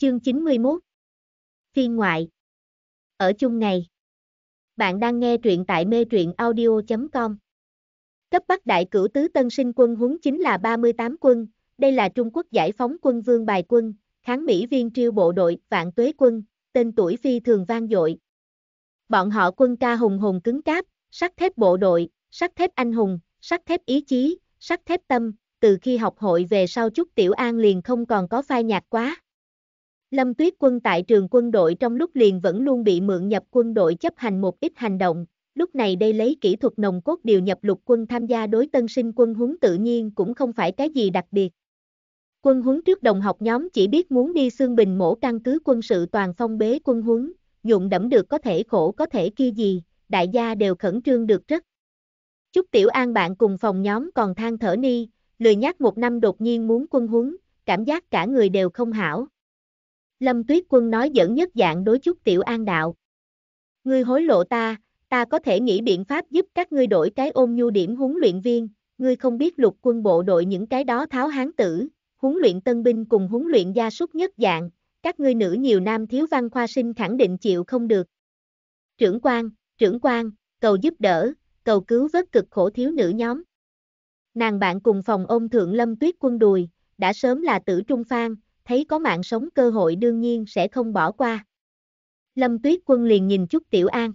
Chương 91 Phiên ngoại Ở chung ngày Bạn đang nghe truyện tại mê truyện audio.com Cấp Bắc Đại Cửu Tứ Tân Sinh quân huấn chính là 38 quân, đây là Trung Quốc giải phóng quân vương bài quân, kháng Mỹ viên triêu bộ đội vạn tuế quân, tên tuổi phi thường vang dội. Bọn họ quân ca hùng hùng cứng cáp, sắt thép bộ đội, sắt thép anh hùng, sắt thép ý chí, sắt thép tâm, từ khi học hội về sau chút Tiểu An liền không còn có phai nhạc quá. Lâm Tuyết Quân tại trường quân đội trong lúc liền vẫn luôn bị mượn nhập quân đội chấp hành một ít hành động, lúc này đây lấy kỹ thuật nồng cốt điều nhập lục quân tham gia đối tân sinh quân huấn tự nhiên cũng không phải cái gì đặc biệt. Quân huấn trước đồng học nhóm chỉ biết muốn đi xương bình mổ căn cứ quân sự toàn phong bế quân huấn, dụng đẫm được có thể khổ có thể kia gì, đại gia đều khẩn trương được rất. Chúc Tiểu An bạn cùng phòng nhóm còn than thở ni, lười nhát một năm đột nhiên muốn quân huấn, cảm giác cả người đều không hảo. Lâm Tuyết Quân nói dẫn nhất dạng đối chúc tiểu an đạo. Ngươi hối lộ ta, ta có thể nghĩ biện pháp giúp các ngươi đổi cái ôm nhu điểm huấn luyện viên, ngươi không biết lục quân bộ đội những cái đó tháo hán tử, huấn luyện tân binh cùng huấn luyện gia súc nhất dạng, các ngươi nữ nhiều nam thiếu văn khoa sinh khẳng định chịu không được. Trưởng quan, trưởng quan, cầu giúp đỡ, cầu cứu vớt cực khổ thiếu nữ nhóm. Nàng bạn cùng phòng ôm thượng lâm tuyết quân đùi, đã sớm là tử trung phan, thấy có mạng sống cơ hội đương nhiên sẽ không bỏ qua. Lâm Tuyết Quân liền nhìn chút Tiểu An.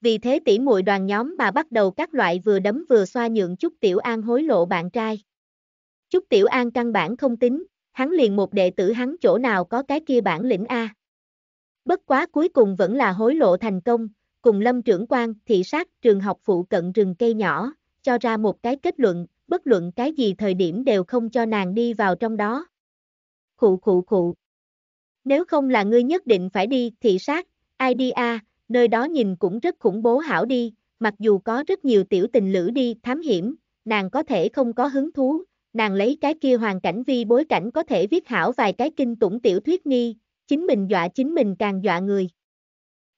Vì thế tỷ muội đoàn nhóm mà bắt đầu các loại vừa đấm vừa xoa nhượng chút Tiểu An hối lộ bạn trai. Chút Tiểu An căn bản không tính, hắn liền một đệ tử hắn chỗ nào có cái kia bản lĩnh A. Bất quá cuối cùng vẫn là hối lộ thành công, cùng lâm trưởng quan, thị sát, trường học phụ cận rừng cây nhỏ, cho ra một cái kết luận, bất luận cái gì thời điểm đều không cho nàng đi vào trong đó. Khụ khụ khụ. Nếu không là ngươi nhất định phải đi thị sát, ai đi a, nơi đó nhìn cũng rất khủng bố hảo đi, mặc dù có rất nhiều tiểu tình lữ đi thám hiểm, nàng có thể không có hứng thú, nàng lấy cái kia hoàn cảnh vi bối cảnh có thể viết hảo vài cái kinh tủng tiểu thuyết nghi, chính mình dọa chính mình càng dọa người.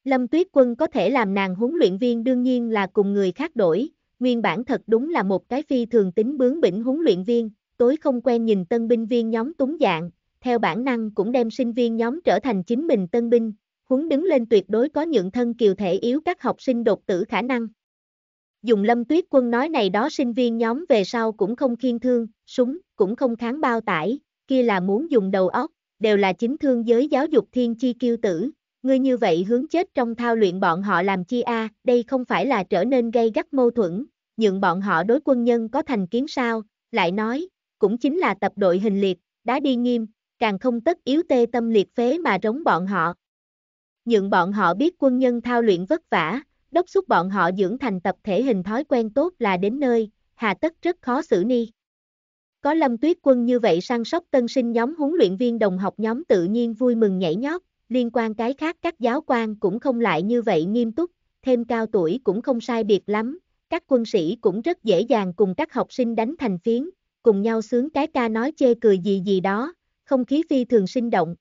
Lâm Tuyết Quân có thể làm nàng huấn luyện viên đương nhiên là cùng người khác đổi, nguyên bản thật đúng là một cái phi thường tính bướng bỉnh huấn luyện viên, tối không quen nhìn tân binh viên nhóm túng dạng, theo bản năng cũng đem sinh viên nhóm trở thành chính mình tân binh, huấn đứng lên tuyệt đối có nhượng thân kiều thể yếu các học sinh đột tử khả năng. Dùng lâm tuyết quân nói này đó sinh viên nhóm về sau cũng không khiên thương, súng, cũng không kháng bao tải, kia là muốn dùng đầu óc, đều là chính thương giới giáo dục thiên chi kiêu tử, ngươi như vậy hướng chết trong thao luyện bọn họ làm chi a, đây không phải là trở nên gây gắt mâu thuẫn, nhượng bọn họ đối quân nhân có thành kiến sao, lại nói, cũng chính là tập đội hình liệt, đá đi nghiêm, càng không tất yếu tê tâm liệt phế mà rống bọn họ. Nhượng bọn họ biết quân nhân thao luyện vất vả, đốc xúc bọn họ dưỡng thành tập thể hình thói quen tốt là đến nơi, hà tất rất khó xử ni. Có lâm tuyết quân như vậy săn sóc tân sinh nhóm huấn luyện viên đồng học nhóm tự nhiên vui mừng nhảy nhót, liên quan cái khác các giáo quan cũng không lại như vậy nghiêm túc, thêm cao tuổi cũng không sai biệt lắm, các quân sĩ cũng rất dễ dàng cùng các học sinh đánh thành phiến, cùng nhau sướng cái ca nói chê cười gì gì đó, không khí phi thường sinh động.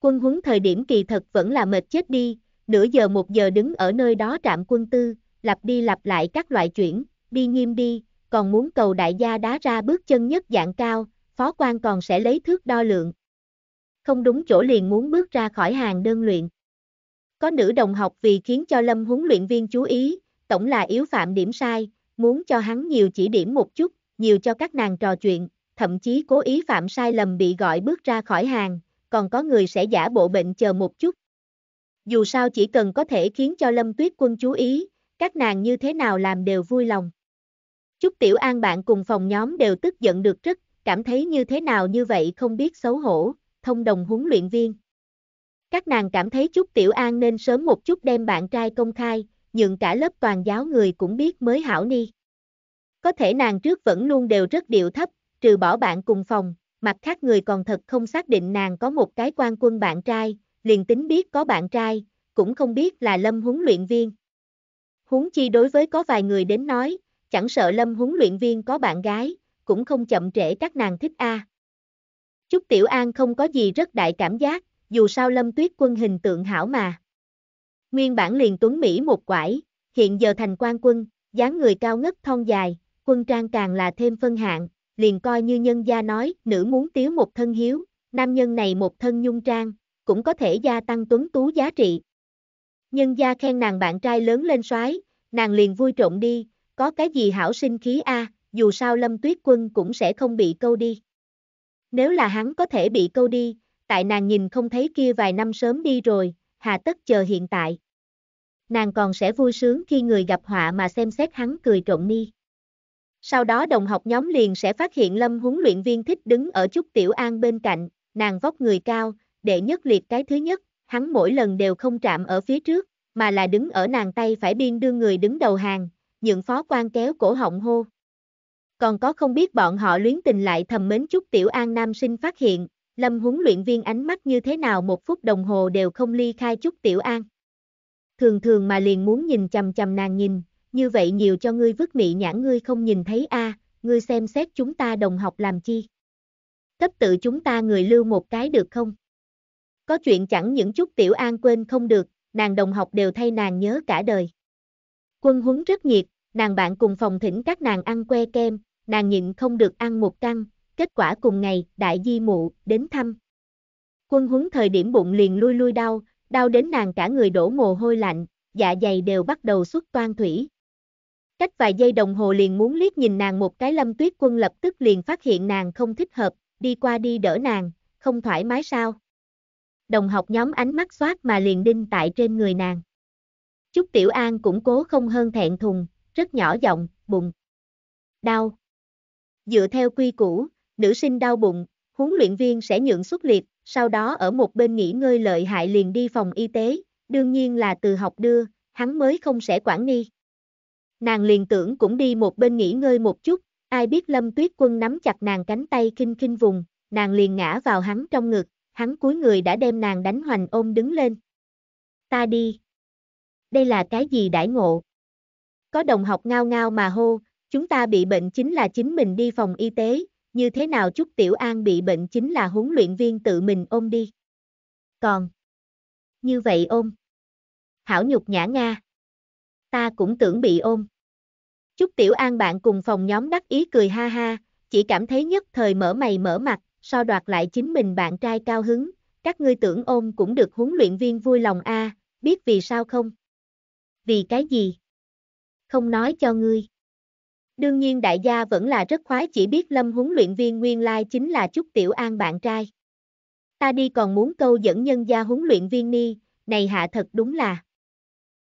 Quân huấn thời điểm kỳ thật vẫn là mệt chết đi, nửa giờ một giờ đứng ở nơi đó trạm quân tư, lặp đi lặp lại các loại chuyển, đi nghiêm đi, còn muốn cầu đại gia đá ra bước chân nhất dạng cao, phó quan còn sẽ lấy thước đo lượng. Không đúng chỗ liền muốn bước ra khỏi hàng đơn luyện. Có nữ đồng học vì khiến cho lâm huấn luyện viên chú ý, tổng là yếu phạm điểm sai, muốn cho hắn nhiều chỉ điểm một chút, nhiều cho các nàng trò chuyện, thậm chí cố ý phạm sai lầm bị gọi bước ra khỏi hàng, còn có người sẽ giả bộ bệnh chờ một chút. Dù sao chỉ cần có thể khiến cho Lâm Tuyết Quân chú ý, các nàng như thế nào làm đều vui lòng. Chúc Tiểu An bạn cùng phòng nhóm đều tức giận được rất, cảm thấy như thế nào như vậy không biết xấu hổ, thông đồng huấn luyện viên. Các nàng cảm thấy Chúc Tiểu An nên sớm một chút đem bạn trai công khai, nhượng cả lớp toàn giáo người cũng biết mới hảo ni. Có thể nàng trước vẫn luôn đều rất điệu thấp, trừ bỏ bạn cùng phòng, mặt khác người còn thật không xác định nàng có một cái quan quân bạn trai, liền tính biết có bạn trai, cũng không biết là lâm huấn luyện viên. Huống chi đối với có vài người đến nói, chẳng sợ lâm huấn luyện viên có bạn gái, cũng không chậm trễ các nàng thích a. Chúc Tiểu An không có gì rất đại cảm giác, dù sao lâm tuyết quân hình tượng hảo mà. Nguyên bản liền tuấn Mỹ một quải, hiện giờ thành quan quân, dáng người cao ngất thon dài, quân trang càng là thêm phân hạng, liền coi như nhân gia nói, nữ muốn tiếu một thân hiếu, nam nhân này một thân nhung trang, cũng có thể gia tăng tuấn tú giá trị. Nhân gia khen nàng bạn trai lớn lên soái, nàng liền vui trộn đi, có cái gì hảo sinh khí a, dù sao Lâm Tuyết Quân cũng sẽ không bị câu đi. Nếu là hắn có thể bị câu đi, tại nàng nhìn không thấy kia vài năm sớm đi rồi, hà tất chờ hiện tại. Nàng còn sẽ vui sướng khi người gặp họa mà xem xét hắn cười trộn ni. Sau đó đồng học nhóm liền sẽ phát hiện Lâm huấn luyện viên thích đứng ở chút Tiểu An bên cạnh, nàng vóc người cao, để nhất liệt cái thứ nhất, hắn mỗi lần đều không chạm ở phía trước, mà là đứng ở nàng tay phải biên đưa người đứng đầu hàng, những phó quan kéo cổ họng hô. Còn có không biết bọn họ luyến tình lại thầm mến chút Tiểu An nam sinh phát hiện, Lâm huấn luyện viên ánh mắt như thế nào một phút đồng hồ đều không ly khai chút Tiểu An. Thường thường mà liền muốn nhìn chầm chầm nàng nhìn, như vậy nhiều cho ngươi vứt mị nhãn ngươi không nhìn thấy a, à, ngươi xem xét chúng ta đồng học làm chi. Cấp tự chúng ta người lưu một cái được không? Có chuyện chẳng những chút tiểu an quên không được, nàng đồng học đều thay nàng nhớ cả đời. Quân huấn rất nhiệt, nàng bạn cùng phòng thỉnh các nàng ăn que kem, nàng nhịn không được ăn một căn, kết quả cùng ngày, đại di mụ, đến thăm. Quân huấn thời điểm bụng liền lui lui đau, đau đến nàng cả người đổ mồ hôi lạnh, dạ dày đều bắt đầu xuất toan thủy, Cách vài giây đồng hồ liền muốn liếc nhìn nàng một cái lâm tuyết quân lập tức liền phát hiện nàng không thích hợp, đi qua đi đỡ nàng, không thoải mái sao. Đồng học nhóm ánh mắt xoát mà liền đinh tại trên người nàng. Chúc Tiểu An cũng cố không hơn thẹn thùng, rất nhỏ giọng, bụng. Đau. Dựa theo quy củ, nữ sinh đau bụng, huấn luyện viên sẽ nhượng xuất liệt, sau đó ở một bên nghỉ ngơi lợi hại liền đi phòng y tế, đương nhiên là từ học đưa, hắn mới không sẽ quản ni. Nàng liền tưởng cũng đi một bên nghỉ ngơi một chút, ai biết Lâm Tuyết Quân nắm chặt nàng cánh tay kinh kinh vùng, nàng liền ngã vào hắn trong ngực, hắn cuối người đã đem nàng đánh hoành ôm đứng lên. Ta đi. Đây là cái gì đãi ngộ? Có đồng học ngao ngao mà hô, chúng ta bị bệnh chính là chính mình đi phòng y tế, như thế nào chút Tiểu An bị bệnh chính là huấn luyện viên tự mình ôm đi. Còn, như vậy ôm. Hảo nhục nhã Nga ta cũng tưởng bị ôm. Chúc Tiểu An bạn cùng phòng nhóm đắc ý cười ha ha, chỉ cảm thấy nhất thời mở mày mở mặt, so đoạt lại chính mình bạn trai cao hứng, các ngươi tưởng ôm cũng được huấn luyện viên vui lòng a, biết vì sao không? Vì cái gì? Không nói cho ngươi. Đương nhiên đại gia vẫn là rất khoái chỉ biết Lâm huấn luyện viên nguyên lai like chính là Trúc Tiểu An bạn trai. Ta đi còn muốn câu dẫn nhân gia huấn luyện viên ni, này hạ thật đúng là.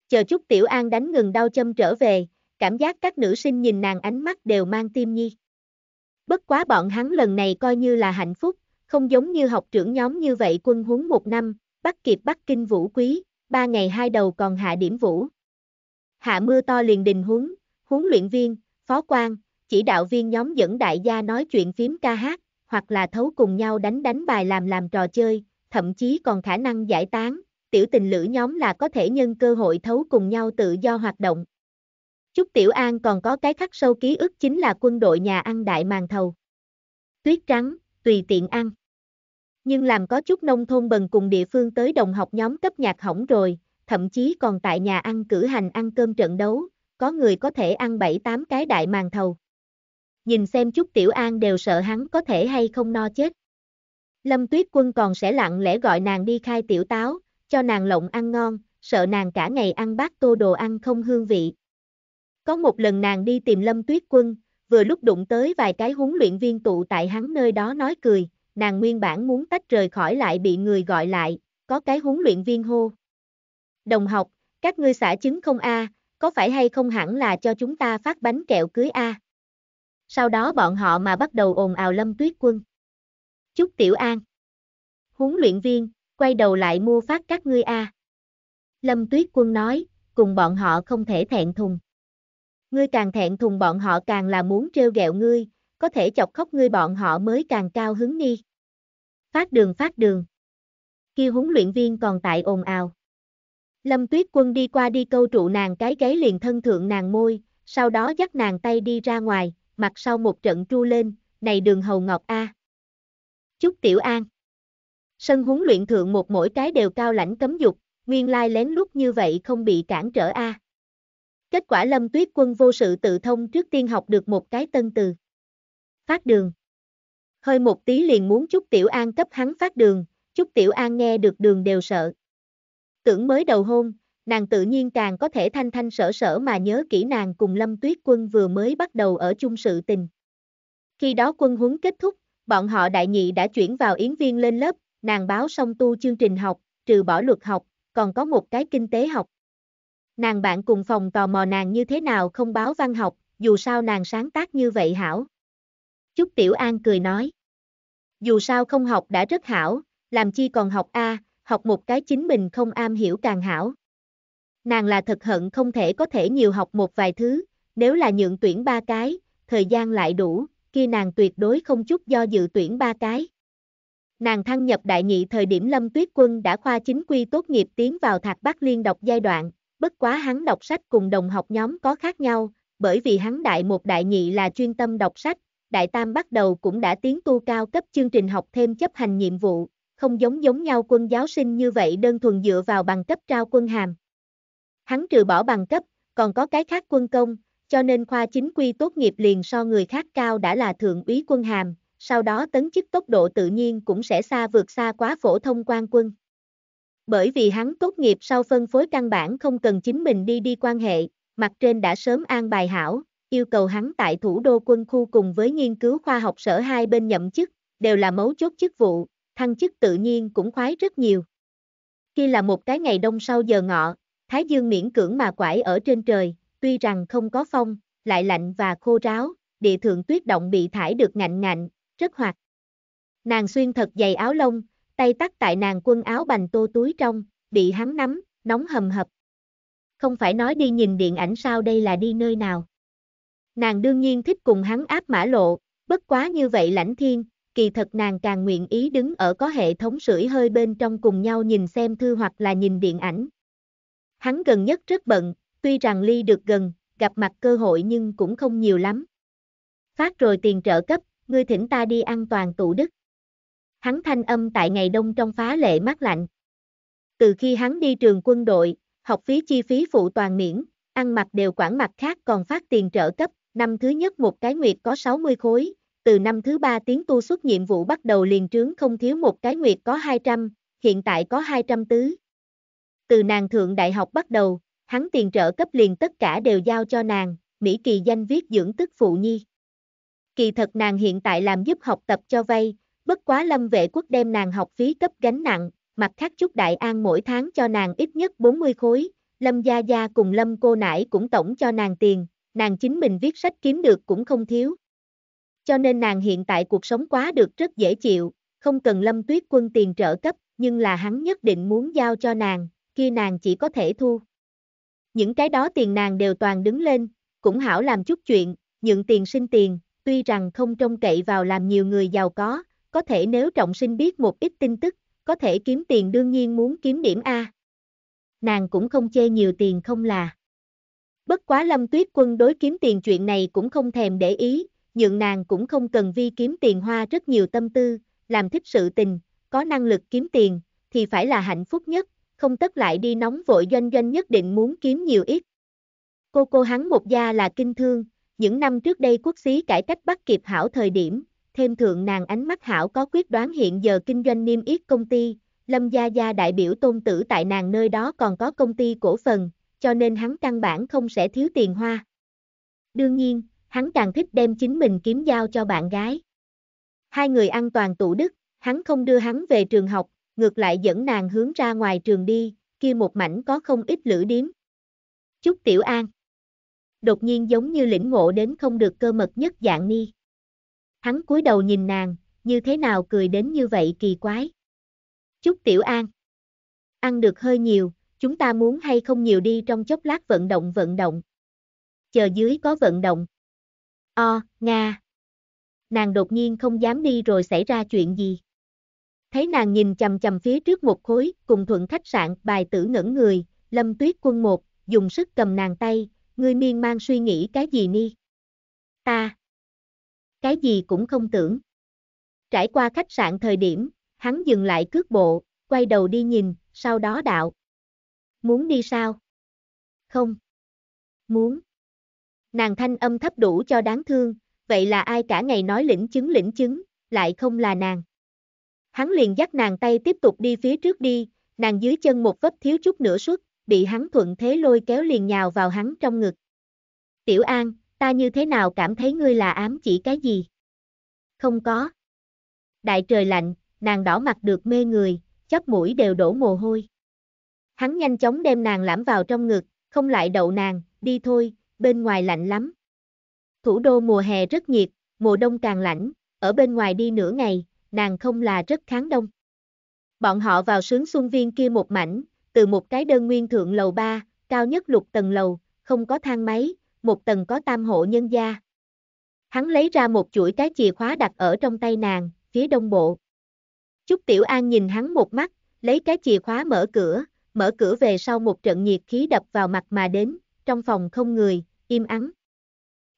Chờ chút Tiểu An đánh ngừng đau châm trở về, cảm giác các nữ sinh nhìn nàng ánh mắt đều mang tim nhi. Bất quá bọn hắn lần này coi như là hạnh phúc, không giống như học trưởng nhóm như vậy quân huấn một năm, bắt kịp Bắc Kinh vũ quý, ba ngày hai đầu còn hạ điểm vũ. Hạ mưa to liền đình huấn, huấn luyện viên, phó quan, chỉ đạo viên nhóm dẫn đại gia nói chuyện phím ca hát, hoặc là thấu cùng nhau đánh đánh bài làm làm trò chơi, thậm chí còn khả năng giải tán, tiểu tình lữ nhóm là có thể nhân cơ hội thấu cùng nhau tự do hoạt động. Chúc Tiểu An còn có cái khắc sâu ký ức chính là quân đội nhà ăn đại màn thầu. Tuyết trắng, tùy tiện ăn. Nhưng làm có chút nông thôn bần cùng địa phương tới đồng học nhóm cấp nhạc hỏng rồi, thậm chí còn tại nhà ăn cử hành ăn cơm trận đấu, có người có thể ăn 7-8 cái đại màn thầu. Nhìn xem chút Tiểu An đều sợ hắn có thể hay không no chết. Lâm Tuyết Quân còn sẽ lặng lẽ gọi nàng đi khai tiểu táo, cho nàng lộng ăn ngon, sợ nàng cả ngày ăn bát tô đồ ăn không hương vị. Có một lần nàng đi tìm Lâm Tuyết Quân, vừa lúc đụng tới vài cái huấn luyện viên tụ tại hắn nơi đó nói cười, nàng nguyên bản muốn tách rời khỏi lại bị người gọi lại, có cái huấn luyện viên hô. Đồng học, các ngươi xả chứng không a, có phải hay không hẳn là cho chúng ta phát bánh kẹo cưới a. Sau đó bọn họ mà bắt đầu ồn ào Lâm Tuyết Quân. Chúc Tiểu An. Huấn luyện viên, quay đầu lại mua phát các ngươi a. Lâm Tuyết Quân nói, cùng bọn họ không thể thẹn thùng. Ngươi càng thẹn thùng bọn họ càng là muốn trêu ghẹo ngươi, có thể chọc khóc ngươi bọn họ mới càng cao hứng ni. Phát đường phát đường. Kêu huấn luyện viên còn tại ồn ào. Lâm Tuyết Quân đi qua đi câu trụ nàng cái gáy liền thân thượng nàng môi, sau đó dắt nàng tay đi ra ngoài, mặt sau một trận tru lên, này đường hầu ngọc A. Chúc Tiểu An. Sân huấn luyện thượng một mỗi cái đều cao lãnh cấm dục, nguyên lai lén lút như vậy không bị cản trở a. À. Kết quả Lâm Tuyết Quân vô sự tự thông trước tiên học được một cái tân từ. Phát đường. Hơi một tí liền muốn Chúc Tiểu An cấp hắn phát đường, Chúc Tiểu An nghe được đường đều sợ. Tưởng mới đầu hôn, nàng tự nhiên càng có thể thanh thanh sở sở mà nhớ kỹ nàng cùng Lâm Tuyết Quân vừa mới bắt đầu ở chung sự tình. Khi đó quân huấn kết thúc, bọn họ đại nhị đã chuyển vào yến viên lên lớp, nàng báo xong tu chương trình học, trừ bỏ luật học, còn có một cái kinh tế học. Nàng bạn cùng phòng tò mò nàng như thế nào không báo văn học, dù sao nàng sáng tác như vậy hảo. Chúc Tiểu An cười nói. Dù sao không học đã rất hảo, làm chi còn học A, học một cái chính mình không am hiểu càng hảo. Nàng là thật hận không thể có thể nhiều học một vài thứ, nếu là nhượng tuyển ba cái, thời gian lại đủ, kia nàng tuyệt đối không chút do dự tuyển ba cái. Nàng thăng nhập đại nhị thời điểm Lâm Tuyết Quân đã khoa chính quy tốt nghiệp tiến vào Thạc Bắc Liên đọc giai đoạn, bất quá hắn đọc sách cùng đồng học nhóm có khác nhau, bởi vì hắn đại một đại nhị là chuyên tâm đọc sách, đại tam bắt đầu cũng đã tiến tu cao cấp chương trình học thêm chấp hành nhiệm vụ, không giống giống nhau quân giáo sinh như vậy đơn thuần dựa vào bằng cấp trao quân hàm. Hắn trừ bỏ bằng cấp, còn có cái khác quân công, cho nên khoa chính quy tốt nghiệp liền so người khác cao đã là thượng úy quân hàm, sau đó tấn chức tốc độ tự nhiên cũng sẽ xa vượt xa quá phổ thông quan quân. Bởi vì hắn tốt nghiệp sau phân phối căn bản không cần chính mình đi đi quan hệ, mặt trên đã sớm an bài hảo, yêu cầu hắn tại thủ đô quân khu cùng với nghiên cứu khoa học sở hai bên nhậm chức, đều là mấu chốt chức vụ, thăng chức tự nhiên cũng khoái rất nhiều. Khi là một cái ngày đông sau giờ ngọ, Thái Dương miễn cưỡng mà quải ở trên trời, tuy rằng không có phong, lại lạnh và khô ráo, địa thượng tuyết động bị thải được ngạnh ngạnh, rất hoạt. Nàng xuyên thật dày áo lông, tay tắt tại nàng quân áo bành tô túi trong, bị hắn nắm, nóng hầm hập. Không phải nói đi nhìn điện ảnh sao đây là đi nơi nào. Nàng đương nhiên thích cùng hắn áp mã lộ, bất quá như vậy lãnh thiên, kỳ thật nàng càng nguyện ý đứng ở có hệ thống sưởi hơi bên trong cùng nhau nhìn xem thư hoặc là nhìn điện ảnh. Hắn gần nhất rất bận, tuy rằng ly được gần, gặp mặt cơ hội nhưng cũng không nhiều lắm. Phát rồi tiền trợ cấp, ngươi thỉnh ta đi ăn toàn tụ đức. Hắn thanh âm tại ngày đông trong phá lệ mát lạnh. Từ khi hắn đi trường quân đội, học phí chi phí phụ toàn miễn, ăn mặc đều quản mặt khác còn phát tiền trợ cấp, năm thứ nhất một cái nguyệt có 60 khối, từ năm thứ ba tiếng tu xuất nhiệm vụ bắt đầu liền trướng không thiếu một cái nguyệt có 200, hiện tại có 200 tứ. Từ nàng thượng đại học bắt đầu, hắn tiền trợ cấp liền tất cả đều giao cho nàng, Mỹ Kỳ danh viết dưỡng tức phụ nhi kỳ thật nàng hiện tại làm giúp học tập cho vay, bất quá lâm vệ quốc đem nàng học phí cấp gánh nặng, mặt khác chút đại an mỗi tháng cho nàng ít nhất 40 khối, lâm gia gia cùng lâm cô Nãi cũng tổng cho nàng tiền, nàng chính mình viết sách kiếm được cũng không thiếu. Cho nên nàng hiện tại cuộc sống quá được rất dễ chịu, không cần lâm tuyết quân tiền trợ cấp, nhưng là hắn nhất định muốn giao cho nàng, khi nàng chỉ có thể thu. Những cái đó tiền nàng đều toàn đứng lên, cũng hảo làm chút chuyện, nhận tiền sinh tiền, tuy rằng không trông cậy vào làm nhiều người giàu có, có thể nếu trọng sinh biết một ít tin tức, có thể kiếm tiền đương nhiên muốn kiếm điểm A. Nàng cũng không chê nhiều tiền không là. Bất quá lâm tuyết quân đối kiếm tiền chuyện này cũng không thèm để ý, nhượng nàng cũng không cần vi kiếm tiền hoa rất nhiều tâm tư, làm thích sự tình, có năng lực kiếm tiền, thì phải là hạnh phúc nhất, không tất lại đi nóng vội doanh doanh nhất định muốn kiếm nhiều ít. Cô cô hắn một gia là kinh thương, những năm trước đây quốc xí cải cách bắt kịp hảo thời điểm, thêm thượng nàng ánh mắt hảo có quyết đoán hiện giờ kinh doanh niêm yết công ty, Lâm Gia Gia đại biểu tôn tử tại nàng nơi đó còn có công ty cổ phần, cho nên hắn căn bản không sẽ thiếu tiền hoa. Đương nhiên, hắn càng thích đem chính mình kiếm giao cho bạn gái. Hai người ăn toàn tủ đức, hắn không đưa hắn về trường học, ngược lại dẫn nàng hướng ra ngoài trường đi, kia một mảnh có không ít lữ điếm. Chúc Tiểu An đột nhiên giống như lĩnh ngộ đến không được cơ mật nhất dạng ni. Hắn cúi đầu nhìn nàng, như thế nào cười đến như vậy kỳ quái. Chúc Tiểu An. Ăn được hơi nhiều, chúng ta muốn hay không nhiều đi trong chốc lát vận động vận động. Chờ dưới có vận động. O, Nga. Nàng đột nhiên không dám đi rồi xảy ra chuyện gì. Thấy nàng nhìn chầm chầm phía trước một khối, cùng thuận khách sạn, bài tử ngẩn người, lâm tuyết quân một, dùng sức cầm nàng tay, ngươi miên man suy nghĩ cái gì ni? Ta. Cái gì cũng không tưởng. Trải qua khách sạn thời điểm, hắn dừng lại cước bộ, quay đầu đi nhìn, sau đó đạo. Muốn đi sao? Không. Muốn. Nàng thanh âm thấp đủ cho đáng thương, vậy là ai cả ngày nói lĩnh chứng lĩnh chứng, lại không là nàng. Hắn liền dắt nàng tay tiếp tục đi phía trước đi, nàng dưới chân một vấp thiếu chút nữa suốt, bị hắn thuận thế lôi kéo liền nhào vào hắn trong ngực. Tiểu An, ta như thế nào cảm thấy ngươi là ám chỉ cái gì? Không có. Đại trời lạnh, nàng đỏ mặt được mê người, chóp mũi đều đổ mồ hôi. Hắn nhanh chóng đem nàng lãm vào trong ngực, không lại đậu nàng, đi thôi, bên ngoài lạnh lắm. Thủ đô mùa hè rất nhiệt, mùa đông càng lạnh, ở bên ngoài đi nửa ngày, nàng không là rất kháng đông. Bọn họ vào sướng xuân viên kia một mảnh, từ một cái đơn nguyên thượng lầu 3, cao nhất lục tầng lầu, không có thang máy, một tầng có tam hộ nhân gia. Hắn lấy ra một chuỗi cái chìa khóa đặt ở trong tay nàng, phía đông bộ. Chúc Tiểu An nhìn hắn một mắt, lấy cái chìa khóa mở cửa, mở cửa về sau một trận nhiệt khí đập vào mặt mà đến, trong phòng không người, im ắng.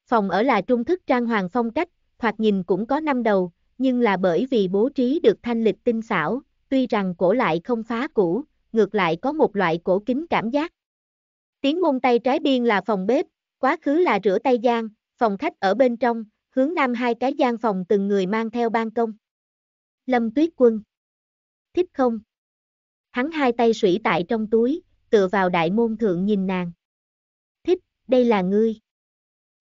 Phòng ở là trung thức trang hoàng phong cách, thoạt nhìn cũng có năm đầu, nhưng là bởi vì bố trí được thanh lịch tinh xảo, tuy rằng cổ lại không phá cũ, ngược lại có một loại cổ kính cảm giác. Tiếng môn tay trái biên là phòng bếp, quá khứ là rửa tay gian, phòng khách ở bên trong, hướng nam hai cái gian phòng từng người mang theo ban công. Lâm Tuyết Quân Thích không? Hắn hai tay sủy tại trong túi, tựa vào đại môn thượng nhìn nàng. Thích, đây là ngươi.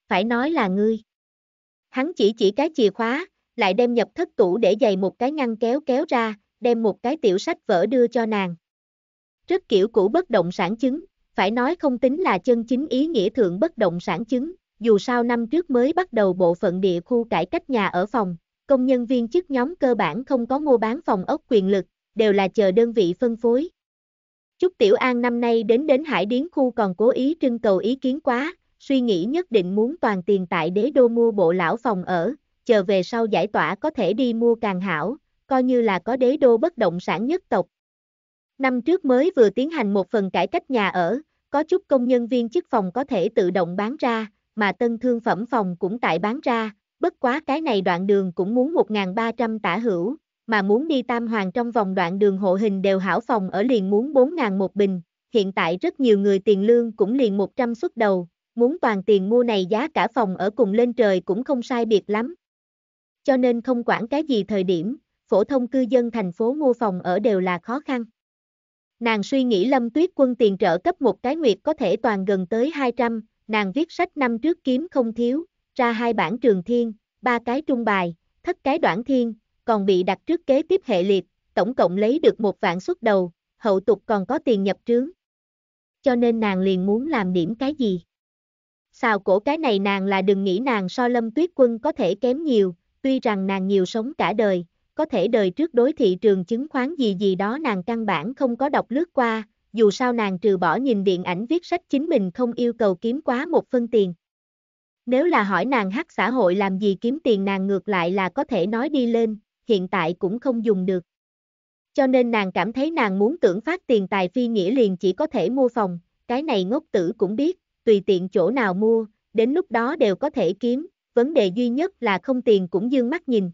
Phải nói là ngươi. Hắn chỉ chỉ cái chìa khóa, lại đem nhập thất tủ để giày một cái ngăn kéo kéo ra, đem một cái tiểu sách vỡ đưa cho nàng. Rất kiểu cũ bất động sản chứng, phải nói không tính là chân chính ý nghĩa thượng bất động sản chứng, dù sao năm trước mới bắt đầu bộ phận địa khu cải cách nhà ở phòng, công nhân viên chức nhóm cơ bản không có mua bán phòng ốc quyền lực, đều là chờ đơn vị phân phối. Chúc Tiểu An năm nay đến đến Hải Điến khu còn cố ý trưng cầu ý kiến quá, suy nghĩ nhất định muốn toàn tiền tại đế đô mua bộ lão phòng ở, chờ về sau giải tỏa có thể đi mua càng hảo, coi như là có đế đô bất động sản nhất tộc, Năm trước mới vừa tiến hành một phần cải cách nhà ở, có chút công nhân viên chức phòng có thể tự động bán ra, mà tân thương phẩm phòng cũng tại bán ra, bất quá cái này đoạn đường cũng muốn 1.300 tả hữu, mà muốn đi tam hoàng trong vòng đoạn đường hộ hình đều hảo phòng ở liền muốn 4.000 một bình, hiện tại rất nhiều người tiền lương cũng liền 100 xuất đầu, muốn toàn tiền mua này giá cả phòng ở cùng lên trời cũng không sai biệt lắm. Cho nên không quản cái gì thời điểm, phổ thông cư dân thành phố mua phòng ở đều là khó khăn. Nàng suy nghĩ Lâm Tuyết Quân tiền trợ cấp một cái nguyệt có thể toàn gần tới 200, nàng viết sách năm trước kiếm không thiếu, ra hai bản trường thiên, ba cái trung bài, thất cái đoạn thiên, còn bị đặt trước kế tiếp hệ liệt, tổng cộng lấy được một vạn xuất đầu, hậu tục còn có tiền nhập trướng. Cho nên nàng liền muốn làm điểm cái gì? Xào cổ cái này nàng là đừng nghĩ nàng so lâm tuyết quân có thể kém nhiều, tuy rằng nàng nhiều sống cả đời, có thể đời trước đối thị trường chứng khoán gì gì đó nàng căn bản không có đọc lướt qua, dù sao nàng trừ bỏ nhìn điện ảnh viết sách chính mình không yêu cầu kiếm quá một phân tiền. Nếu là hỏi nàng hắc xã hội làm gì kiếm tiền nàng ngược lại là có thể nói đi lên, hiện tại cũng không dùng được. Cho nên nàng cảm thấy nàng muốn tưởng phát tiền tài phi nghĩa liền chỉ có thể mua phòng, cái này ngốc tử cũng biết, tùy tiện chỗ nào mua, đến lúc đó đều có thể kiếm, vấn đề duy nhất là không tiền cũng dương mắt nhìn,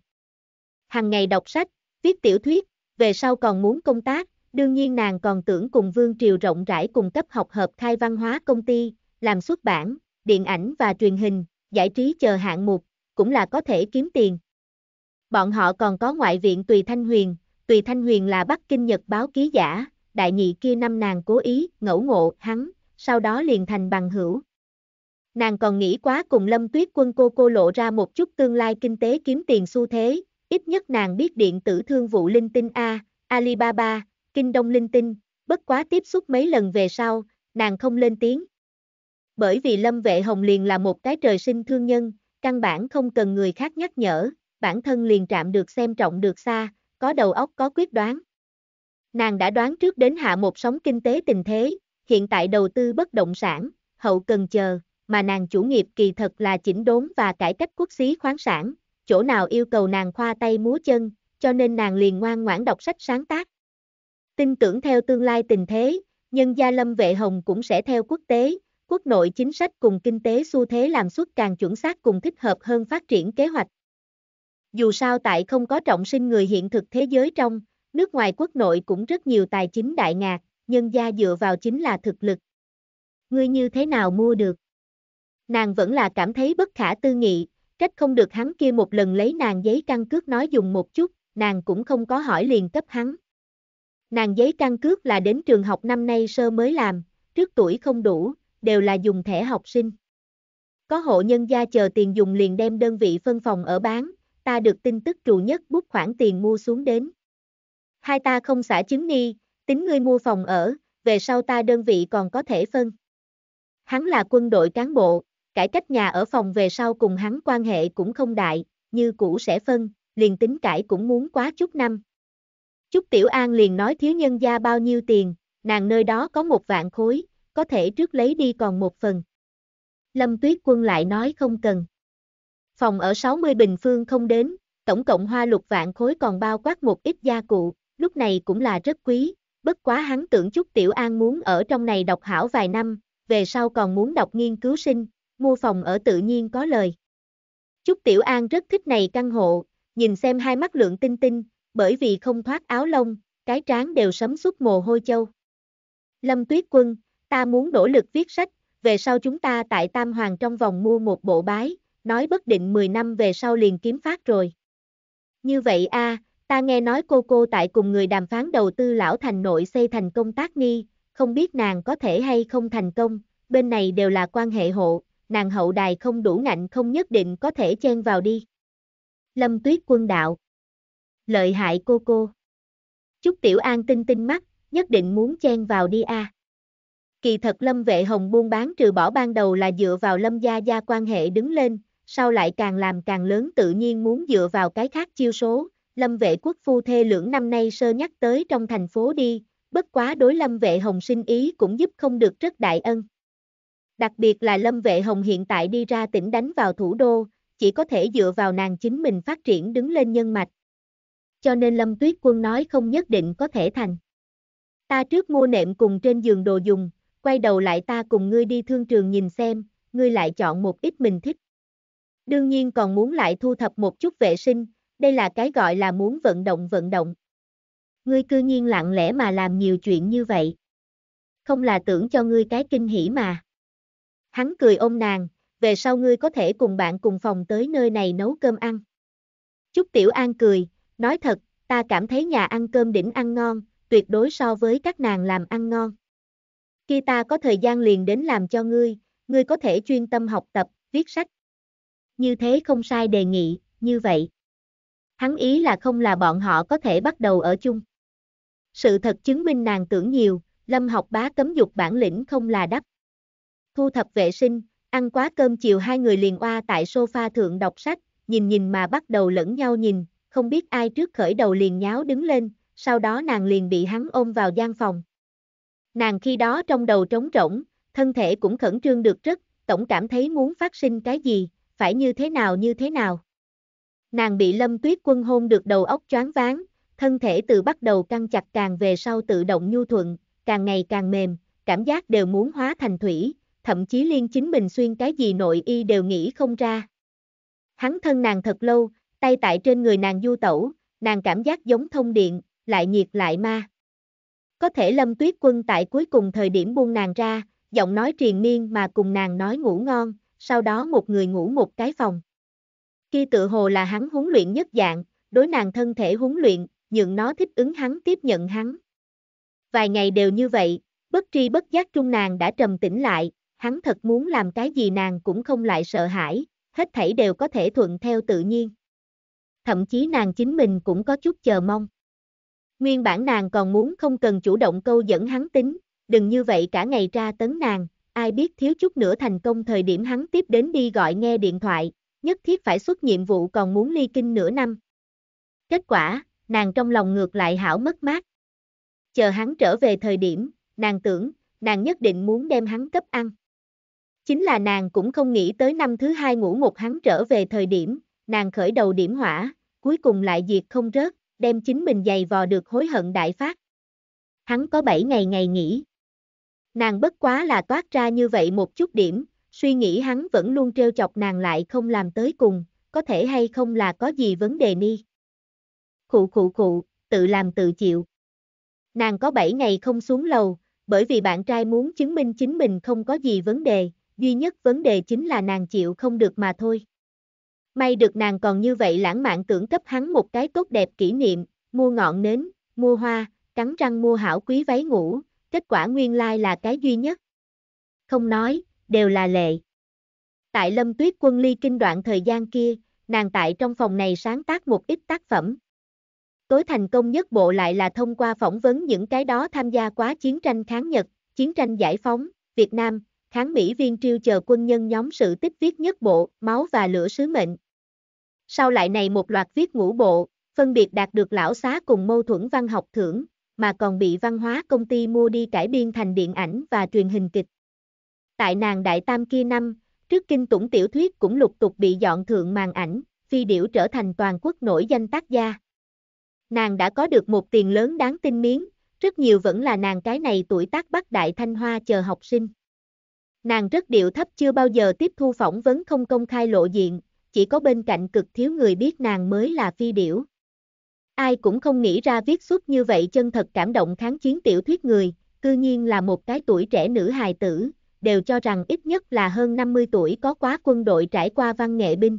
hàng ngày đọc sách, viết tiểu thuyết, về sau còn muốn công tác, đương nhiên nàng còn tưởng cùng Vương Triều rộng rãi cùng cấp học hợp khai văn hóa công ty, làm xuất bản, điện ảnh và truyền hình, giải trí chờ hạng mục, cũng là có thể kiếm tiền. Bọn họ còn có ngoại viện Tùy Thanh Huyền, Tùy Thanh Huyền là Bắc Kinh Nhật báo ký giả, đại nhị kia năm nàng cố ý, ngẫu ngộ, hắn, sau đó liền thành bằng hữu. Nàng còn nghĩ quá cùng Lâm Tuyết Quân cô cô lộ ra một chút tương lai kinh tế kiếm tiền xu thế, Ít nhất nàng biết điện tử thương vụ linh tinh A, Alibaba, Kinh Đông linh tinh, bất quá tiếp xúc mấy lần về sau, nàng không lên tiếng. Bởi vì Lâm Vệ Hồng liền là một cái trời sinh thương nhân, căn bản không cần người khác nhắc nhở, bản thân liền trạm được xem trọng được xa, có đầu óc có quyết đoán. Nàng đã đoán trước đến hạ một sóng kinh tế tình thế, hiện tại đầu tư bất động sản, hậu cần chờ, mà nàng chủ nghiệp kỳ thật là chỉnh đốn và cải cách quốc xí khoáng sản, chỗ nào yêu cầu nàng khoa tay múa chân, cho nên nàng liền ngoan ngoãn đọc sách sáng tác. Tin tưởng theo tương lai tình thế, nhân gia lâm vệ hồng cũng sẽ theo quốc tế, quốc nội chính sách cùng kinh tế xu thế làm suất càng chuẩn xác cùng thích hợp hơn phát triển kế hoạch. Dù sao tại không có trọng sinh người hiện thực thế giới trong, nước ngoài quốc nội cũng rất nhiều tài chính đại ngạc, nhân gia dựa vào chính là thực lực. Ngươi như thế nào mua được? Nàng vẫn là cảm thấy bất khả tư nghị, Trách không được hắn kia một lần lấy nàng giấy căn cước nói dùng một chút, nàng cũng không có hỏi liền cấp hắn. Nàng giấy căn cước là đến trường học năm nay sơ mới làm, trước tuổi không đủ, đều là dùng thẻ học sinh. Có hộ nhân gia chờ tiền dùng liền đem đơn vị phân phòng ở bán, ta được tin tức trù nhất bút khoản tiền mua xuống đến. Hai ta không xả chứng ni, tính ngươi mua phòng ở, về sau ta đơn vị còn có thể phân. Hắn là quân đội cán bộ, Cải cách nhà ở phòng về sau cùng hắn quan hệ cũng không đại, như cũ sẽ phân, liền tính cải cũng muốn quá chút năm. Chúc Tiểu An liền nói thiếu nhân gia bao nhiêu tiền, nàng nơi đó có một vạn khối, có thể trước lấy đi còn một phần. Lâm Tuyết Quân lại nói không cần. Phòng ở 60 bình phương không đến, tổng cộng hoa lục vạn khối còn bao quát một ít gia cụ, lúc này cũng là rất quý, bất quá hắn tưởng Chúc Tiểu An muốn ở trong này đọc hảo vài năm, về sau còn muốn đọc nghiên cứu sinh, mua phòng ở tự nhiên có lời. Chúc Tiểu An rất thích này căn hộ, nhìn xem hai mắt lượng tinh tinh, bởi vì không thoát áo lông, cái trán đều sấm suốt mồ hôi châu. Lâm Tuyết Quân, ta muốn nỗ lực viết sách, về sau chúng ta tại Tam Hoàng trong vòng mua một bộ bái, nói bất định 10 năm về sau liền kiếm phát rồi. Như vậy a, ta nghe nói cô cô tại cùng người đàm phán đầu tư lão thành nội xây thành công tác nghi, không biết nàng có thể hay không thành công, bên này đều là quan hệ hộ, nàng hậu đài không đủ ngạnh không nhất định có thể chen vào đi. Lâm tuyết quân đạo. Lợi hại cô cô. Chúc tiểu an tinh tinh mắt, nhất định muốn chen vào đi a. Kỳ thật Lâm Vệ Hồng buôn bán trừ bỏ ban đầu là dựa vào Lâm Gia Gia quan hệ đứng lên, sau lại càng làm càng lớn tự nhiên muốn dựa vào cái khác chiêu số. Lâm Vệ Quốc phu thê lưỡng năm nay sơ nhắc tới trong thành phố đi, bất quá đối Lâm Vệ Hồng sinh ý cũng giúp không được rất đại ân. Đặc biệt là Lâm Vệ Hồng hiện tại đi ra tỉnh đánh vào thủ đô, chỉ có thể dựa vào nàng chính mình phát triển đứng lên nhân mạch. Cho nên Lâm Tuyết Quân nói không nhất định có thể thành. Ta trước mua nệm cùng trên giường đồ dùng, quay đầu lại ta cùng ngươi đi thương trường nhìn xem, ngươi lại chọn một ít mình thích. Đương nhiên còn muốn lại thu thập một chút vệ sinh, đây là cái gọi là muốn vận động vận động. Ngươi cư nhiên lặng lẽ mà làm nhiều chuyện như vậy. Không là tưởng cho ngươi cái kinh hỉ mà. Hắn cười ôm nàng, về sau ngươi có thể cùng bạn cùng phòng tới nơi này nấu cơm ăn. Chúc Tiểu An cười, nói thật, ta cảm thấy nhà ăn cơm đỉnh ăn ngon, tuyệt đối so với các nàng làm ăn ngon. Khi ta có thời gian liền đến làm cho ngươi, ngươi có thể chuyên tâm học tập, viết sách. Như thế không sai đề nghị, như vậy. Hắn ý là không là bọn họ có thể bắt đầu ở chung. Sự thật chứng minh nàng tưởng nhiều, lâm học bá cấm dục bản lĩnh không là đắp thu thập vệ sinh, ăn quá cơm chiều hai người liền oa tại sofa thượng đọc sách, nhìn nhìn mà bắt đầu lẫn nhau nhìn, không biết ai trước khởi đầu liền nháo đứng lên, sau đó nàng liền bị hắn ôm vào gian phòng. Nàng khi đó trong đầu trống rỗng, thân thể cũng khẩn trương được rất, tổng cảm thấy muốn phát sinh cái gì, phải như thế nào như thế nào. Nàng bị lâm tuyết quân hôn được đầu óc choáng váng, thân thể từ bắt đầu căng chặt càng về sau tự động nhu thuận, càng ngày càng mềm, cảm giác đều muốn hóa thành thủy, thậm chí liên chính mình xuyên cái gì nội y đều nghĩ không ra. Hắn thân nàng thật lâu, tay tại trên người nàng du tẩu, nàng cảm giác giống thông điện, lại nhiệt lại ma. Có thể lâm tuyết quân tại cuối cùng thời điểm buông nàng ra, giọng nói triền miên mà cùng nàng nói ngủ ngon, sau đó một người ngủ một cái phòng. Khi tự hồ là hắn huấn luyện nhất dạng, đối nàng thân thể huấn luyện, nhượng nó thích ứng hắn tiếp nhận hắn. Vài ngày đều như vậy, bất tri bất giác trung nàng đã trầm tĩnh lại, hắn thật muốn làm cái gì nàng cũng không lại sợ hãi, hết thảy đều có thể thuận theo tự nhiên. Thậm chí nàng chính mình cũng có chút chờ mong. Nguyên bản nàng còn muốn không cần chủ động câu dẫn hắn tính, đừng như vậy cả ngày ra tấn nàng, ai biết thiếu chút nữa thành công thời điểm hắn tiếp đến đi gọi nghe điện thoại, nhất thiết phải xuất nhiệm vụ còn muốn ly kinh nửa năm. Kết quả, nàng trong lòng ngược lại hảo mất mát. Chờ hắn trở về thời điểm, nàng tưởng, nàng nhất định muốn đem hắn cấp ăn. Chính là nàng cũng không nghĩ tới năm thứ hai ngủ một hắn trở về thời điểm, nàng khởi đầu điểm hỏa, cuối cùng lại diệt không rớt, đem chính mình giày vò được hối hận đại phát. Hắn có 7 ngày ngày nghỉ. Nàng bất quá là toát ra như vậy một chút điểm, suy nghĩ hắn vẫn luôn trêu chọc nàng lại không làm tới cùng, có thể hay không là có gì vấn đề ni. Khụ khụ khụ, tự làm tự chịu. Nàng có 7 ngày không xuống lầu, bởi vì bạn trai muốn chứng minh chính mình không có gì vấn đề, duy nhất vấn đề chính là nàng chịu không được mà thôi. May được nàng còn như vậy lãng mạn tưởng cấp hắn một cái tốt đẹp kỷ niệm, mua ngọn nến, mua hoa, cắn răng mua hảo quý váy ngủ, kết quả nguyên lai là cái duy nhất. Không nói, đều là lệ. Tại Lâm Tuyết Quân ly kinh đoạn thời gian kia, nàng tại trong phòng này sáng tác một ít tác phẩm. Tối thành công nhất bộ lại là thông qua phỏng vấn những cái đó tham gia quá chiến tranh kháng Nhật, chiến tranh giải phóng, Việt Nam, kháng Mỹ viên triêu chờ quân nhân nhóm sự tích viết nhất bộ, máu và lửa sứ mệnh. Sau lại này một loạt viết ngũ bộ, phân biệt đạt được lão xá cùng mâu thuẫn văn học thưởng, mà còn bị văn hóa công ty mua đi cải biên thành điện ảnh và truyền hình kịch. Tại nàng Đại Tam kia năm, trước kinh tủng tiểu thuyết cũng lục tục bị dọn thượng màn ảnh, phi điểu trở thành toàn quốc nổi danh tác gia. Nàng đã có được một tiền lớn đáng tin miếng, rất nhiều vẫn là nàng cái này tuổi tác bắt đại thanh hoa chờ học sinh. Nàng rất điệu thấp chưa bao giờ tiếp thu phỏng vấn không công khai lộ diện, chỉ có bên cạnh cực thiếu người biết nàng mới là phi điểu. Ai cũng không nghĩ ra viết xuất như vậy chân thật cảm động kháng chiến tiểu thuyết người, cư nhiên là một cái tuổi trẻ nữ hài tử, đều cho rằng ít nhất là hơn 50 tuổi có quá quân đội trải qua văn nghệ binh.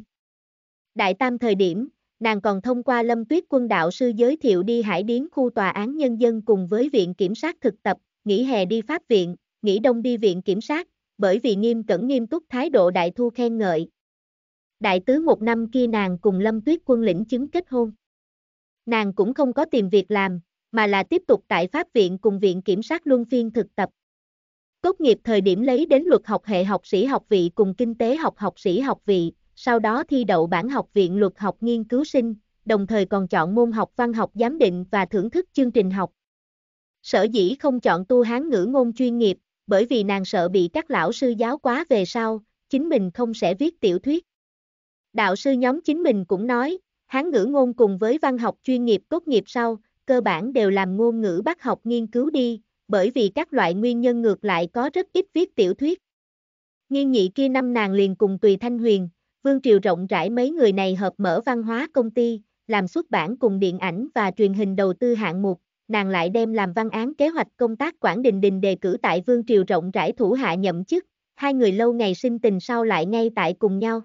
Đại tam thời điểm, nàng còn thông qua lâm tuyết quân đạo sư giới thiệu đi hải điến khu tòa án nhân dân cùng với viện kiểm sát thực tập, nghỉ hè đi pháp viện, nghỉ đông đi viện kiểm sát, bởi vì nghiêm cẩn nghiêm túc thái độ đại thu khen ngợi. Đại tứ một năm kia nàng cùng Lâm Tuyết quân lĩnh chứng kết hôn. Nàng cũng không có tìm việc làm, mà là tiếp tục tại Pháp viện cùng Viện Kiểm sát Luân phiên thực tập. Tốt nghiệp thời điểm lấy đến luật học hệ học sĩ học vị cùng kinh tế học học sĩ học vị, sau đó thi đậu bản học viện luật học nghiên cứu sinh, đồng thời còn chọn môn học văn học giám định và thưởng thức chương trình học. Sở dĩ không chọn tu hán ngữ ngôn chuyên nghiệp, bởi vì nàng sợ bị các lão sư giáo quá về sau, chính mình không sẽ viết tiểu thuyết. Đạo sư nhóm chính mình cũng nói, hán ngữ ngôn cùng với văn học chuyên nghiệp tốt nghiệp sau, cơ bản đều làm ngôn ngữ bác học nghiên cứu đi, bởi vì các loại nguyên nhân ngược lại có rất ít viết tiểu thuyết. Nghiên nhị kia năm nàng liền cùng Tùy Thanh Huyền, Vương Triều rộng rãi mấy người này hợp mở văn hóa công ty, làm xuất bản cùng điện ảnh và truyền hình đầu tư hạng mục, nàng lại đem làm văn án kế hoạch công tác quản Đình Đình đề cử tại Vương Triều rộng rãi thủ hạ nhậm chức, hai người lâu ngày sinh tình sau lại ngay tại cùng nhau.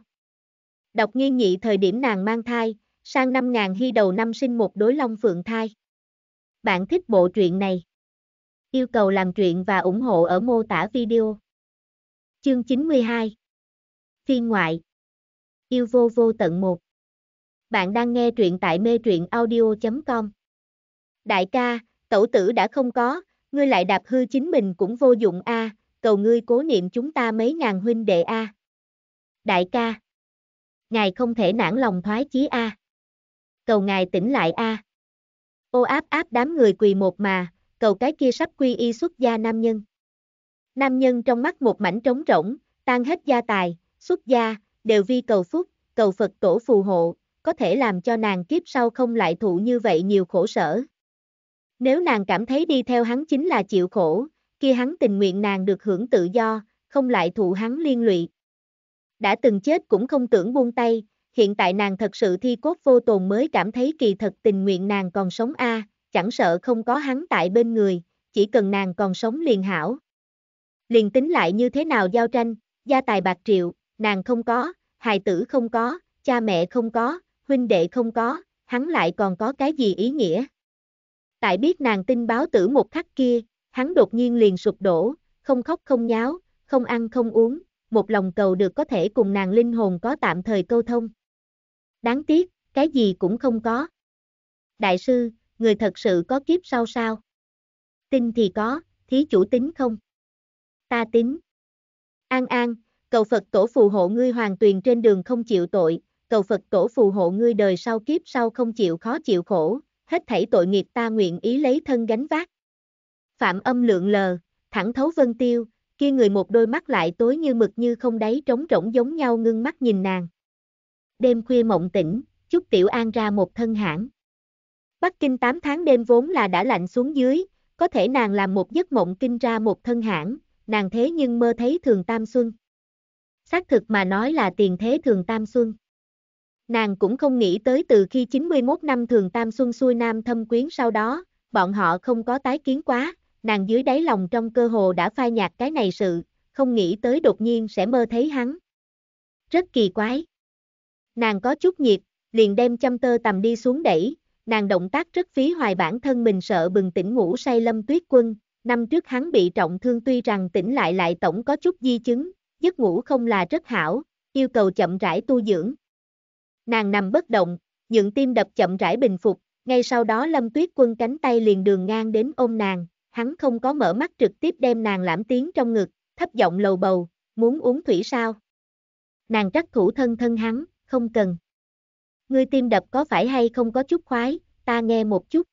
Đọc nghiên nhị thời điểm nàng mang thai, sang năm ngàn hy đầu năm sinh một đối long phượng thai. Bạn thích bộ truyện này? Yêu cầu làm truyện và ủng hộ ở mô tả video. Chương 92 Phiên ngoại Yêu vô vô tận một Bạn đang nghe truyện tại mê truyện audio.com đại ca, tẩu tử đã không có, ngươi lại đạp hư chính mình cũng vô dụng a, cầu ngươi cố niệm chúng ta mấy ngàn huynh đệ a. Đại ca, ngài không thể nản lòng thoái chí a. Cầu ngài tỉnh lại a. Ô áp áp đám người quỳ một mà, cầu cái kia sắp quy y xuất gia nam nhân. Nam nhân trong mắt một mảnh trống rỗng, tan hết gia tài, xuất gia, đều vi cầu phúc, cầu Phật tổ phù hộ, có thể làm cho nàng kiếp sau không lại thụ như vậy nhiều khổ sở. Nếu nàng cảm thấy đi theo hắn chính là chịu khổ, kia hắn tình nguyện nàng được hưởng tự do, không lại thụ hắn liên lụy. Đã từng chết cũng không tưởng buông tay, hiện tại nàng thật sự thi cốt vô tồn mới cảm thấy kỳ thật tình nguyện nàng còn sống a, chẳng sợ không có hắn tại bên người, chỉ cần nàng còn sống liền hảo. Liền tính lại như thế nào giao tranh, gia tài bạc triệu, nàng không có, hài tử không có, cha mẹ không có, huynh đệ không có, hắn lại còn có cái gì ý nghĩa. Tại biết nàng tin báo tử một khắc kia, hắn đột nhiên liền sụp đổ, không khóc không nháo, không ăn không uống, một lòng cầu được có thể cùng nàng linh hồn có tạm thời câu thông. Đáng tiếc, cái gì cũng không có. Đại sư, người thật sự có kiếp sau sao? Tin thì có, thí chủ tính không? Ta tính. An an, cầu Phật tổ phù hộ ngươi hoàn tuyền trên đường không chịu tội, cầu Phật tổ phù hộ ngươi đời sau kiếp sau không chịu khó chịu khổ, hết thảy tội nghiệp ta nguyện ý lấy thân gánh vác. Phạm âm lượng lờ, thẳng thấu vân tiêu, kia người một đôi mắt lại tối như mực như không đáy trống rỗng giống nhau ngưng mắt nhìn nàng. Đêm khuya mộng tỉnh, chúc tiểu an ra một thân hãng. Bắc Kinh 8 tháng đêm vốn là đã lạnh xuống dưới, có thể nàng làm một giấc mộng kinh ra một thân hãng, nàng thế nhưng mơ thấy thường tam xuân. Xác thực mà nói là tiền thế thường tam xuân. Nàng cũng không nghĩ tới từ khi 91 năm thường tam xuân xuôi nam thâm quyến sau đó, bọn họ không có tái kiến quá, nàng dưới đáy lòng trong cơ hồ đã phai nhạt cái này sự, không nghĩ tới đột nhiên sẽ mơ thấy hắn. Rất kỳ quái. Nàng có chút nhiệt, liền đem châm tơ tầm đi xuống đẩy, nàng động tác rất phí hoài bản thân mình sợ bừng tỉnh ngủ say lâm tuyết quân, năm trước hắn bị trọng thương tuy rằng tỉnh lại lại tổng có chút di chứng, giấc ngủ không là rất hảo, yêu cầu chậm rãi tu dưỡng, Nàng nằm bất động, những tim đập chậm rãi bình phục, ngay sau đó Lâm Tuyết Quân cánh tay liền đường ngang đến ôm nàng, hắn không có mở mắt trực tiếp đem nàng lãm tiếng trong ngực, thấp giọng lầu bầu, muốn uống thủy sao? Nàng trắc thủ thân thân hắn, không cần. Ngươi tim đập có phải hay không có chút khoái, ta nghe một chút.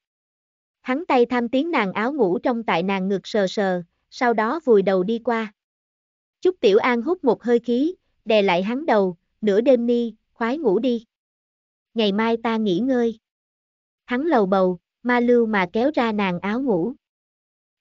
Hắn tay tham tiếng nàng áo ngủ trong tại nàng ngực sờ sờ, sau đó vùi đầu đi qua. Chúc Tiểu An hút một hơi khí, đè lại hắn đầu, nửa đêm ni, khoái ngủ đi. Ngày mai ta nghỉ ngơi. Hắn lầu bầu, ma lưu mà kéo ra nàng áo ngủ.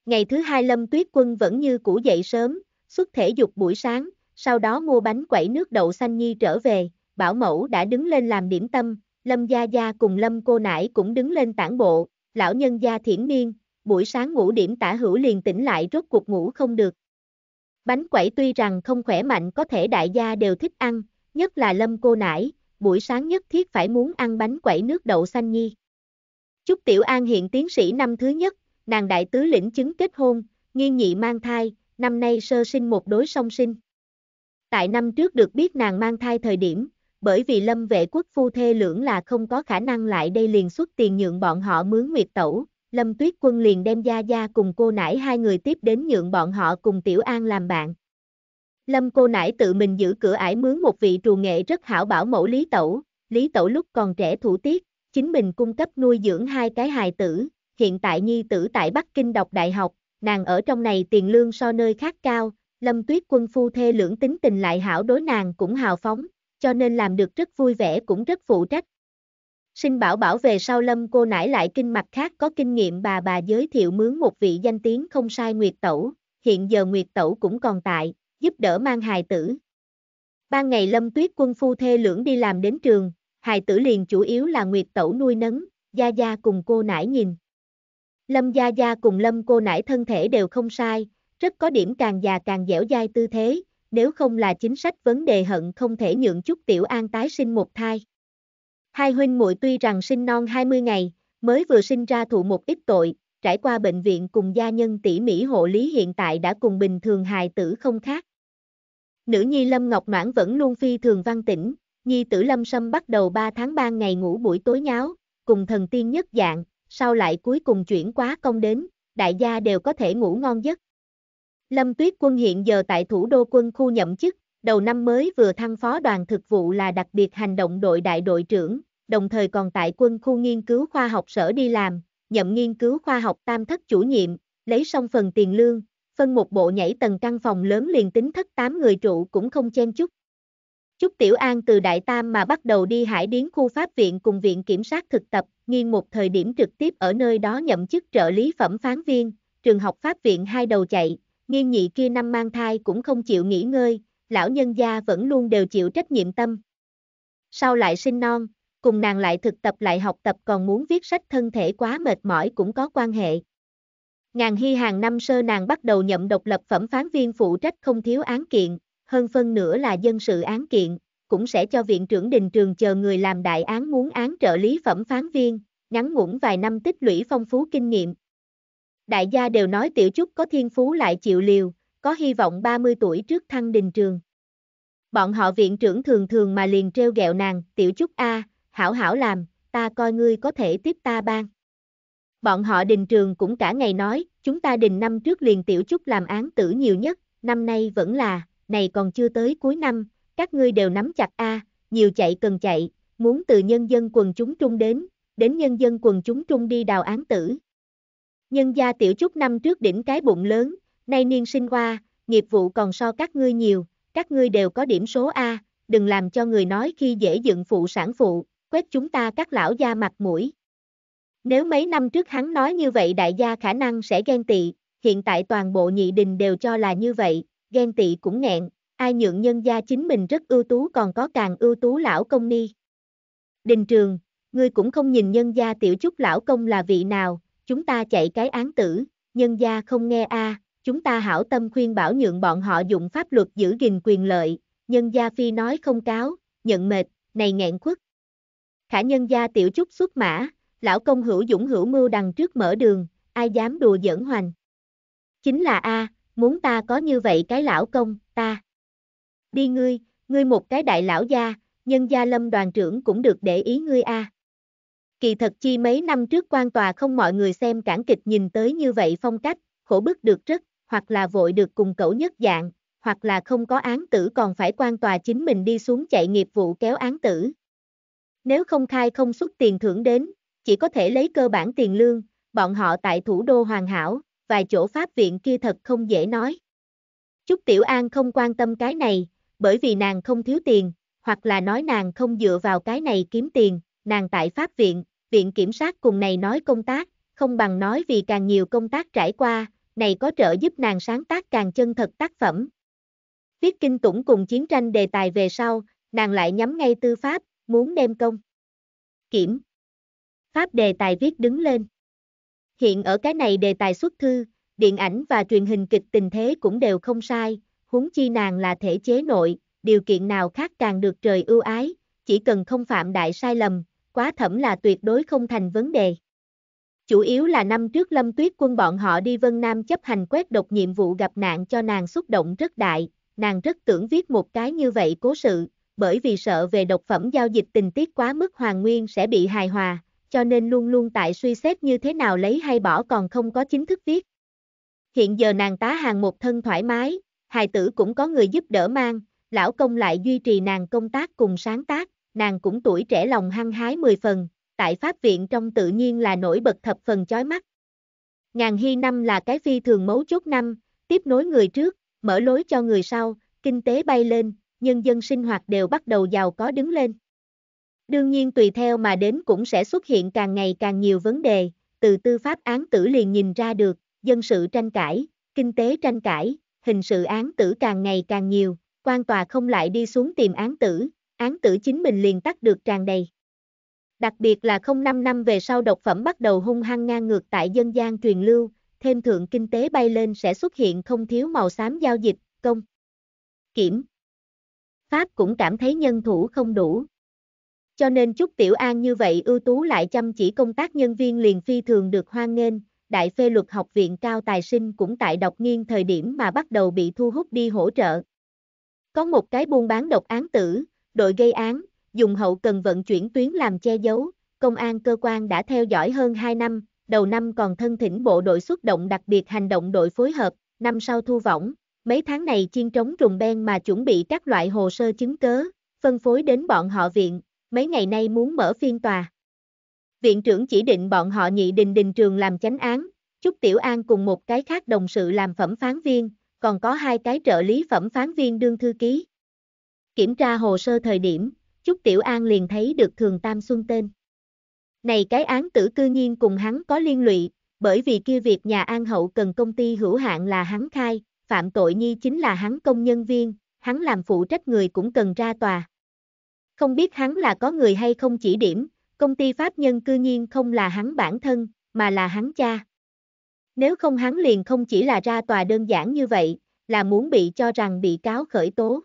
Ngày thứ hai Lâm Tuyết Quân vẫn như cũ dậy sớm, xuất thể dục buổi sáng, sau đó mua bánh quẩy nước đậu xanh nhi trở về, bảo mẫu đã đứng lên làm điểm tâm, Lâm Gia Gia cùng Lâm cô nãi cũng đứng lên tản bộ, lão nhân gia thiển Miên buổi sáng ngủ điểm tả hữu liền tỉnh lại rốt cuộc ngủ không được. Bánh quẩy tuy rằng không khỏe mạnh có thể đại gia đều thích ăn, nhất là lâm cô nải, buổi sáng nhất thiết phải muốn ăn bánh quẩy nước đậu xanh nhi. Chúc Tiểu An hiện tiến sĩ năm thứ nhất, nàng đại tứ lĩnh chứng kết hôn, nghiên nhị mang thai, năm nay sơ sinh một đối song sinh. Tại năm trước được biết nàng mang thai thời điểm, bởi vì lâm vệ quốc phu thê lưỡng là không có khả năng lại đây liền xuất tiền nhượng bọn họ mướn nguyệt tẩu, lâm tuyết quân liền đem gia gia cùng cô nãi hai người tiếp đến nhượng bọn họ cùng Tiểu An làm bạn. Lâm cô nãi tự mình giữ cửa ải mướn một vị trù nghệ rất hảo bảo mẫu Lý Tẩu, Lý Tẩu lúc còn trẻ thủ tiết, chính mình cung cấp nuôi dưỡng hai cái hài tử, hiện tại nhi tử tại Bắc Kinh đọc đại học, nàng ở trong này tiền lương so nơi khác cao, Lâm Tuyết quân phu thê lưỡng tính tình lại hảo đối nàng cũng hào phóng, cho nên làm được rất vui vẻ cũng rất phụ trách. Sinh bảo bảo về sau Lâm cô nãi lại kinh mặt khác có kinh nghiệm bà bà giới thiệu mướn một vị danh tiếng không sai Nguyệt Tẩu, hiện giờ Nguyệt Tẩu cũng còn tại, giúp đỡ mang hài tử. Ban ngày lâm tuyết quân phu thê lưỡng đi làm đến trường, hài tử liền chủ yếu là nguyệt tẩu nuôi nấng, gia gia cùng cô nãi nhìn. Lâm gia gia cùng lâm cô nãi thân thể đều không sai, rất có điểm càng già càng dẻo dai tư thế, nếu không là chính sách vấn đề hận không thể nhượng chút tiểu an tái sinh một thai. Hai huynh muội tuy rằng sinh non 20 ngày, mới vừa sinh ra thụ một ít tội, trải qua bệnh viện cùng gia nhân tỉ mỉ hộ lý hiện tại đã cùng bình thường hài tử không khác. Nữ nhi Lâm Ngọc Mãn vẫn luôn phi thường văn tĩnh, nhi tử Lâm Sâm bắt đầu 3 tháng 3 ngày ngủ buổi tối nháo, cùng thần tiên nhất dạng, sau lại cuối cùng chuyển quá công đến, đại gia đều có thể ngủ ngon giấc. Lâm Tuyết Quân hiện giờ tại thủ đô quân khu nhậm chức, đầu năm mới vừa thăng phó đoàn thực vụ là đặc biệt hành động đội đại đội trưởng, đồng thời còn tại quân khu nghiên cứu khoa học sở đi làm, nhậm nghiên cứu khoa học tam thất chủ nhiệm, lấy xong phần tiền lương, phân một bộ nhảy tầng căn phòng lớn liền tính thất tám người trụ cũng không chen chút. Chúc Tiểu An từ Đại Tam mà bắt đầu đi hải điến khu pháp viện cùng viện kiểm sát thực tập, nghiêng một thời điểm trực tiếp ở nơi đó nhậm chức trợ lý phẩm phán viên, trường học pháp viện hai đầu chạy, nghiêng nhị kia năm mang thai cũng không chịu nghỉ ngơi, lão nhân gia vẫn luôn đều chịu trách nhiệm tâm. Sau lại sinh non, cùng nàng lại thực tập lại học tập còn muốn viết sách thân thể quá mệt mỏi cũng có quan hệ. Ngàn Hy hàng năm sơ nàng bắt đầu nhậm độc lập phẩm phán viên phụ trách không thiếu án kiện, hơn phân nữa là dân sự án kiện, cũng sẽ cho viện trưởng đình trường chờ người làm đại án muốn án trợ lý phẩm phán viên, ngắn ngủn vài năm tích lũy phong phú kinh nghiệm. Đại gia đều nói tiểu trúc có thiên phú lại chịu liều, có hy vọng 30 tuổi trước thăng đình trường. Bọn họ viện trưởng thường thường mà liền treo gẹo nàng, tiểu trúc A, hảo hảo làm, ta coi ngươi có thể tiếp ta ban. Bọn họ đình trường cũng cả ngày nói, chúng ta đình năm trước liền tiểu trúc làm án tử nhiều nhất, năm nay vẫn là, này còn chưa tới cuối năm, các ngươi đều nắm chặt a, nhiều chạy cần chạy, muốn từ nhân dân quần chúng trung đến, đến nhân dân quần chúng trung đi đào án tử. Nhân gia tiểu trúc năm trước đỉnh cái bụng lớn, nay niên sinh qua, nghiệp vụ còn so các ngươi nhiều, các ngươi đều có điểm số A, đừng làm cho người nói khi dễ dựng phụ sản phụ, quét chúng ta các lão gia mặt mũi. Nếu mấy năm trước hắn nói như vậy đại gia khả năng sẽ ghen tị, hiện tại toàn bộ nhị đình đều cho là như vậy, ghen tị cũng nghẹn, ai nhượng nhân gia chính mình rất ưu tú còn có càng ưu tú lão công ni. Đình trường, ngươi cũng không nhìn nhân gia tiểu chút lão công là vị nào, chúng ta chạy cái án tử, nhân gia không nghe a, chúng ta hảo tâm khuyên bảo nhượng bọn họ dụng pháp luật giữ gìn quyền lợi, nhân gia phi nói không cáo, nhận mệt, này nghẹn quất. Khả nhân gia tiểu chút xuất mã, lão công hữu dũng hữu mưu đằng trước mở đường, ai dám đùa giỡn hoành. Chính là A, muốn ta có như vậy cái lão công, ta. Đi ngươi, ngươi một cái đại lão gia, nhân gia lâm đoàn trưởng cũng được để ý ngươi A. Kỳ thật chi mấy năm trước quan tòa không mọi người xem cản kịch nhìn tới như vậy phong cách, khổ bức được rất, hoặc là vội được cùng cẩu nhất dạng, hoặc là không có án tử còn phải quan tòa chính mình đi xuống chạy nghiệp vụ kéo án tử. Nếu không khai không xuất tiền thưởng đến, chỉ có thể lấy cơ bản tiền lương, bọn họ tại thủ đô hoàn hảo, vài chỗ pháp viện kia thật không dễ nói. Chúc Tiểu An không quan tâm cái này, bởi vì nàng không thiếu tiền, hoặc là nói nàng không dựa vào cái này kiếm tiền, nàng tại pháp viện, viện kiểm sát cùng này nói công tác, không bằng nói vì càng nhiều công tác trải qua, này có trợ giúp nàng sáng tác càng chân thật tác phẩm. Viết kinh tủng cùng chiến tranh đề tài về sau, nàng lại nhắm ngay tư pháp, muốn đem công. Kiểm, Pháp đề tài viết đứng lên. Hiện ở cái này đề tài xuất thư, điện ảnh và truyền hình kịch tình thế cũng đều không sai, huống chi nàng là thể chế nội, điều kiện nào khác càng được trời ưu ái, chỉ cần không phạm đại sai lầm, quá thẩm là tuyệt đối không thành vấn đề. Chủ yếu là năm trước Lâm Tuyết quân bọn họ đi Vân Nam chấp hành quét độc nhiệm vụ gặp nạn cho nàng xúc động rất đại, nàng rất tưởng viết một cái như vậy cố sự, bởi vì sợ về độc phẩm giao dịch tình tiết quá mức hoàn nguyên sẽ bị hài hòa, cho nên luôn luôn tại suy xét như thế nào lấy hay bỏ còn không có chính thức viết. Hiện giờ nàng tá hàng một thân thoải mái, hài tử cũng có người giúp đỡ mang, lão công lại duy trì nàng công tác cùng sáng tác, nàng cũng tuổi trẻ lòng hăng hái mười phần, tại pháp viện trong tự nhiên là nổi bật thập phần chói mắt. Ngàn hy năm là cái phi thường mấu chốt năm, tiếp nối người trước, mở lối cho người sau, kinh tế bay lên, nhân dân sinh hoạt đều bắt đầu giàu có đứng lên. Đương nhiên tùy theo mà đến cũng sẽ xuất hiện càng ngày càng nhiều vấn đề, từ tư pháp án tử liền nhìn ra được, dân sự tranh cãi, kinh tế tranh cãi, hình sự án tử càng ngày càng nhiều, quan tòa không lại đi xuống tìm án tử, án tử chính mình liền tắt được tràn đầy. Đặc biệt là không 05 năm về sau độc phẩm bắt đầu hung hăng ngang ngược tại dân gian truyền lưu, thêm thượng kinh tế bay lên sẽ xuất hiện không thiếu màu xám giao dịch, công, kiểm. Pháp cũng cảm thấy nhân thủ không đủ, cho nên Trúc Tiểu An như vậy ưu tú lại chăm chỉ công tác nhân viên liền phi thường được hoan nghênh, Đại phê luật học viện cao tài sinh cũng tại độc nghiên thời điểm mà bắt đầu bị thu hút đi hỗ trợ. Có một cái buôn bán độc án tử, đội gây án, dùng hậu cần vận chuyển tuyến làm che giấu, công an cơ quan đã theo dõi hơn 2 năm, đầu năm còn thân thỉnh bộ đội xuất động đặc biệt hành động đội phối hợp, năm sau thu võng, mấy tháng này chiên trống trùng ben mà chuẩn bị các loại hồ sơ chứng cớ, phân phối đến bọn họ viện, mấy ngày nay muốn mở phiên tòa. Viện trưởng chỉ định bọn họ nhị đình đình trường làm chánh án, Chúc Tiểu An cùng một cái khác đồng sự làm phẩm phán viên, còn có hai cái trợ lý phẩm phán viên đương thư ký. Kiểm tra hồ sơ thời điểm, Chúc Tiểu An liền thấy được Thường Tam Xuân tên. Này cái án tử cư nhiên cùng hắn có liên lụy, bởi vì kia việc nhà An Hậu cần công ty hữu hạn là hắn khai, phạm tội nhi chính là hắn công nhân viên, hắn làm phụ trách người cũng cần ra tòa. Không biết hắn là có người hay không chỉ điểm, công ty pháp nhân cư nhiên không là hắn bản thân, mà là hắn cha. Nếu không hắn liền không chỉ là ra tòa đơn giản như vậy, là muốn bị cho rằng bị cáo khởi tố.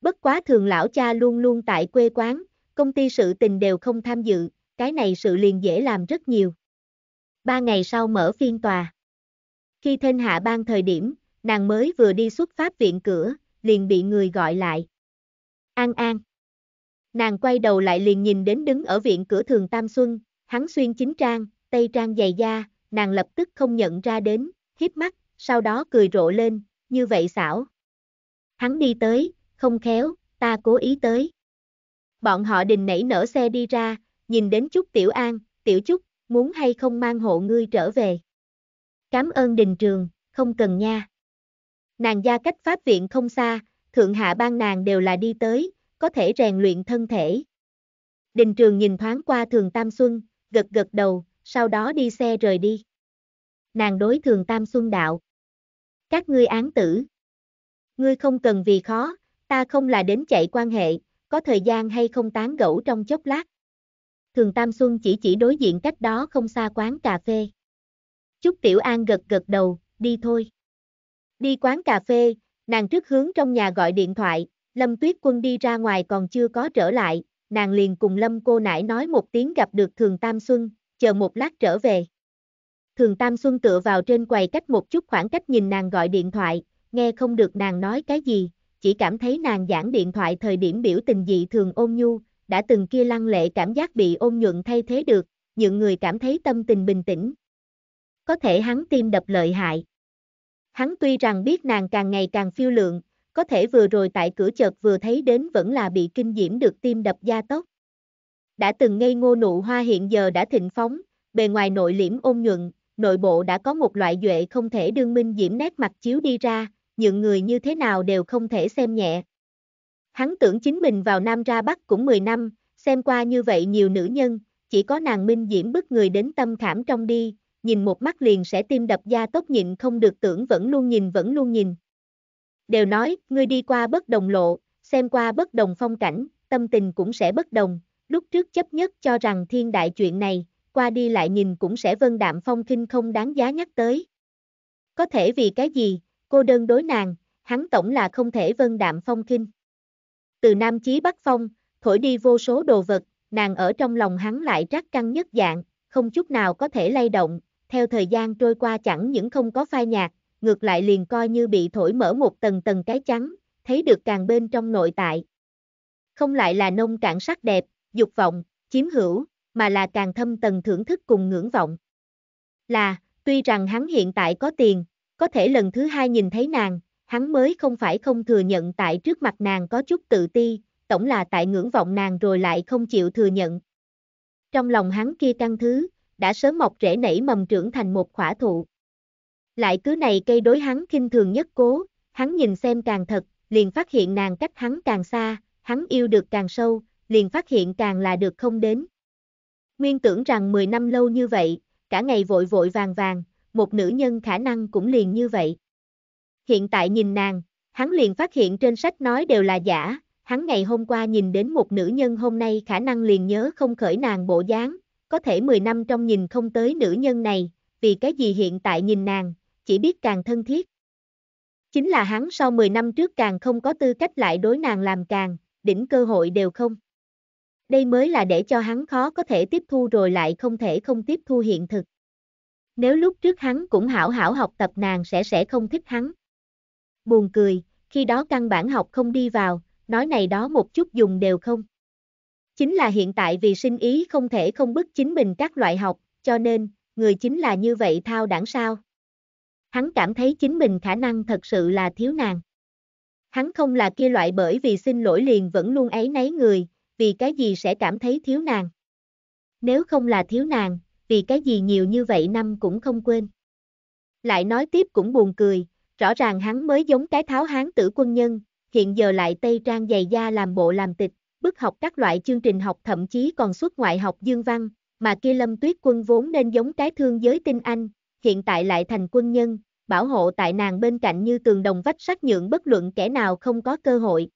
Bất quá thường lão cha luôn luôn tại quê quán, công ty sự tình đều không tham dự, cái này sự liền dễ làm rất nhiều. Ba ngày sau mở phiên tòa. Khi thên hạ ban thời điểm, nàng mới vừa đi xuất pháp viện cửa, liền bị người gọi lại. An An. Nàng quay đầu lại liền nhìn đến đứng ở viện cửa thường Tam Xuân, hắn xuyên chính trang, tây trang dày da, nàng lập tức không nhận ra đến, hiếp mắt, sau đó cười rộ lên, như vậy xảo. Hắn đi tới, không khéo, ta cố ý tới. Bọn họ đình nảy nở xe đi ra, nhìn đến chút Tiểu An, Tiểu chút, muốn hay không mang hộ ngươi trở về. Cám ơn đình trường, không cần nha. Nàng gia cách pháp viện không xa, thượng hạ ban nàng đều là đi tới, có thể rèn luyện thân thể. Đình trường nhìn thoáng qua thường Tam Xuân, gật gật đầu, sau đó đi xe rời đi. Nàng đối thường Tam Xuân đạo. Các ngươi án tử. Ngươi không cần vì khó, ta không là đến chạy quan hệ, có thời gian hay không tán gẫu trong chốc lát. Thường Tam Xuân chỉ chỉ đối diện cách đó không xa quán cà phê. Chúc Tiểu An gật gật đầu, đi thôi. Đi quán cà phê, nàng trước hướng trong nhà gọi điện thoại, Lâm Tuyết Quân đi ra ngoài còn chưa có trở lại, nàng liền cùng Lâm cô nãi nói một tiếng gặp được Thường Tam Xuân, chờ một lát trở về. Thường Tam Xuân tựa vào trên quầy cách một chút khoảng cách nhìn nàng gọi điện thoại, nghe không được nàng nói cái gì, chỉ cảm thấy nàng giảng điện thoại thời điểm biểu tình dị thường ôn nhu, đã từng kia lăng lệ cảm giác bị ôn nhuận thay thế được, những người cảm thấy tâm tình bình tĩnh. Có thể hắn tim đập lợi hại. Hắn tuy rằng biết nàng càng ngày càng phiêu lượng, có thể vừa rồi tại cửa chợt vừa thấy đến vẫn là bị kinh diễm được tim đập da tóc. Đã từng ngây ngô nụ hoa hiện giờ đã thịnh phóng, bề ngoài nội liễm ôn nhuận, nội bộ đã có một loại duệ không thể đương minh diễm nét mặt chiếu đi ra, những người như thế nào đều không thể xem nhẹ. Hắn tưởng chính mình vào Nam ra Bắc cũng 10 năm, xem qua như vậy nhiều nữ nhân, chỉ có nàng minh diễm bức người đến tâm khảm trong đi, nhìn một mắt liền sẽ tim đập da tốc nhịn không được tưởng vẫn luôn nhìn vẫn luôn nhìn đều nói, ngươi đi qua bất đồng lộ, xem qua bất đồng phong cảnh, tâm tình cũng sẽ bất đồng, lúc trước chấp nhất cho rằng thiên đại chuyện này, qua đi lại nhìn cũng sẽ vân đạm phong kinh không đáng giá nhắc tới. Có thể vì cái gì, cô đơn đối nàng, hắn tổng là không thể vân đạm phong kinh. Từ Nam Chí Bắc Phong, thổi đi vô số đồ vật, nàng ở trong lòng hắn lại rắc căng nhất dạng, không chút nào có thể lay động, theo thời gian trôi qua chẳng những không có phai nhạt, ngược lại liền coi như bị thổi mở một tầng tầng cái trắng, thấy được càng bên trong nội tại. Không lại là nông cạn sắc đẹp, dục vọng, chiếm hữu, mà là càng thâm tầng thưởng thức cùng ngưỡng vọng. Là, tuy rằng hắn hiện tại có tiền, có thể lần thứ hai nhìn thấy nàng, hắn mới không phải không thừa nhận tại trước mặt nàng có chút tự ti, tổng là tại ngưỡng vọng nàng rồi lại không chịu thừa nhận. Trong lòng hắn kia căn thứ, đã sớm mọc rễ nảy mầm trưởng thành một khỏa thụ. Lại cứ này cây đối hắn kinh thường nhất cố, hắn nhìn xem càng thật, liền phát hiện nàng cách hắn càng xa, hắn yêu được càng sâu, liền phát hiện càng là được không đến. Nguyên tưởng rằng 10 năm lâu như vậy, cả ngày vội vội vàng vàng, một nữ nhân khả năng cũng liền như vậy. Hiện tại nhìn nàng, hắn liền phát hiện trên sách nói đều là giả, hắn ngày hôm qua nhìn đến một nữ nhân hôm nay khả năng liền nhớ không khởi nàng bộ dáng, có thể 10 năm trong nhìn không tới nữ nhân này, vì cái gì hiện tại nhìn nàng, chỉ biết càng thân thiết. Chính là hắn sau 10 năm trước càng không có tư cách lại đối nàng làm càng, đỉnh cơ hội đều không. Đây mới là để cho hắn khó có thể tiếp thu rồi lại không thể không tiếp thu hiện thực. Nếu lúc trước hắn cũng hảo hảo học tập nàng sẽ sẽ không thích hắn. Buồn cười, khi đó căn bản học không đi vào, nói này đó một chút dùng đều không. Chính là hiện tại vì sinh ý không thể không bức chính mình các loại học, cho nên, người chính là như vậy thao đảng sao hắn cảm thấy chính mình khả năng thật sự là thiếu nàng. Hắn không là kia loại bởi vì xin lỗi liền vẫn luôn ấy nấy người, vì cái gì sẽ cảm thấy thiếu nàng. Nếu không là thiếu nàng, vì cái gì nhiều như vậy năm cũng không quên. Lại nói tiếp cũng buồn cười, rõ ràng hắn mới giống cái tháo hán tử quân nhân, hiện giờ lại tây trang giày da làm bộ làm tịch, bức học các loại chương trình học thậm chí còn xuất ngoại học dương văn, mà kia lâm tuyết quân vốn nên giống cái thương giới tinh anh, hiện tại lại thành quân nhân, bảo hộ tại nàng bên cạnh như tường đồng vách sắt nhượng bất luận kẻ nào không có cơ hội.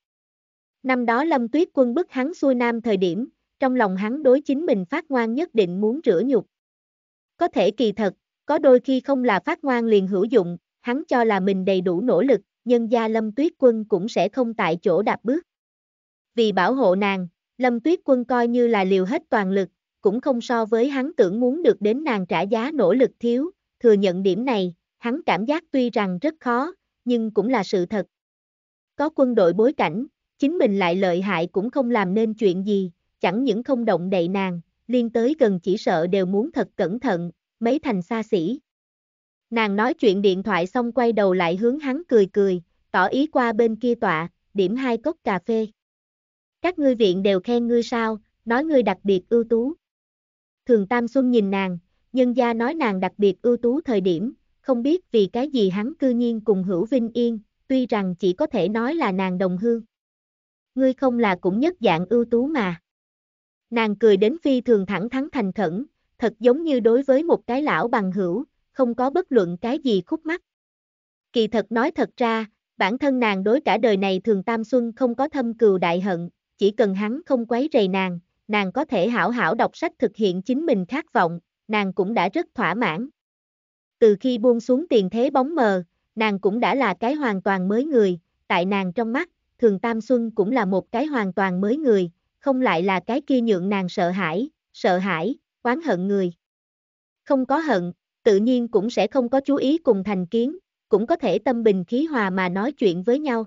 Năm đó Lâm Tuyết quân bức hắn xuôi nam thời điểm, trong lòng hắn đối chính mình phát ngoan nhất định muốn rửa nhục. Có thể kỳ thật, có đôi khi không là phát ngoan liền hữu dụng, hắn cho là mình đầy đủ nỗ lực, nhân gia Lâm Tuyết quân cũng sẽ không tại chỗ đạp bước. Vì bảo hộ nàng, Lâm Tuyết quân coi như là liều hết toàn lực, cũng không so với hắn tưởng muốn được đến nàng trả giá nỗ lực thiếu, thừa nhận điểm này, hắn cảm giác tuy rằng rất khó, nhưng cũng là sự thật. Có quân đội bối cảnh, chính mình lại lợi hại cũng không làm nên chuyện gì, chẳng những không động đậy nàng, liên tới gần chỉ sợ đều muốn thật cẩn thận, mấy thành xa xỉ. Nàng nói chuyện điện thoại xong quay đầu lại hướng hắn cười cười, tỏ ý qua bên kia tọa, điểm hai cốc cà phê. Các ngươi viện đều khen ngươi sao, nói ngươi đặc biệt ưu tú. Thường Tam Xuân nhìn nàng, nhân gia nói nàng đặc biệt ưu tú thời điểm, không biết vì cái gì hắn cư nhiên cùng hữu vinh yên, tuy rằng chỉ có thể nói là nàng đồng hương. Ngươi không là cũng nhất dạng ưu tú mà. Nàng cười đến phi thường thẳng thắn thành khẩn, thật giống như đối với một cái lão bằng hữu, không có bất luận cái gì khúc mắc. Kỳ thật nói thật ra, bản thân nàng đối cả đời này thường tam xuân không có thâm cừu đại hận, chỉ cần hắn không quấy rầy nàng, nàng có thể hảo hảo đọc sách thực hiện chính mình khát vọng, nàng cũng đã rất thỏa mãn. Từ khi buông xuống tiền thế bóng mờ, nàng cũng đã là cái hoàn toàn mới người, tại nàng trong mắt, thường Tam Xuân cũng là một cái hoàn toàn mới người, không lại là cái kia nhượng nàng sợ hãi, sợ hãi, oán hận người. Không có hận, tự nhiên cũng sẽ không có chú ý cùng thành kiến, cũng có thể tâm bình khí hòa mà nói chuyện với nhau.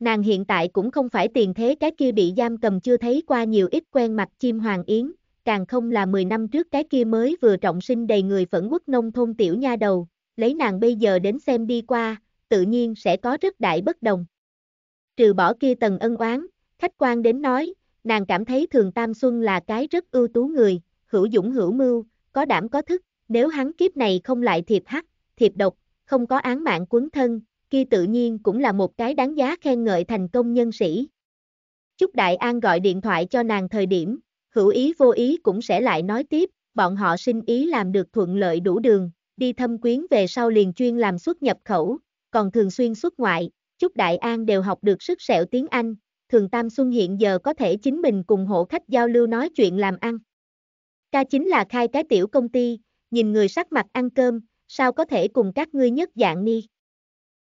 Nàng hiện tại cũng không phải tiền thế cái kia bị giam cầm chưa thấy qua nhiều ít quen mặt chim hoàng yến, càng không là 10 năm trước cái kia mới vừa trọng sinh đầy người phẫn quốc nông thôn tiểu nha đầu, lấy nàng bây giờ đến xem đi qua, tự nhiên sẽ có rất đại bất đồng. Trừ bỏ kia tầng ân oán, khách quan đến nói, nàng cảm thấy Thường Tam Xuân là cái rất ưu tú người, hữu dũng hữu mưu, có đảm có thức, nếu hắn kiếp này không lại thiệp hắc, thiệp độc, không có án mạng quấn thân, kia tự nhiên cũng là một cái đáng giá khen ngợi thành công nhân sĩ. Chúc Đại An gọi điện thoại cho nàng thời điểm, hữu ý vô ý cũng sẽ lại nói tiếp, bọn họ xin ý làm được thuận lợi đủ đường, đi thâm quyến về sau liền chuyên làm xuất nhập khẩu, còn thường xuyên xuất ngoại, chúc Đại An đều học được sức sẹo tiếng Anh, thường Tam Xuân hiện giờ có thể chính mình cùng hộ khách giao lưu nói chuyện làm ăn. Ca chính là khai cái tiểu công ty, nhìn người sắc mặt ăn cơm, sao có thể cùng các ngươi nhất dạng ni.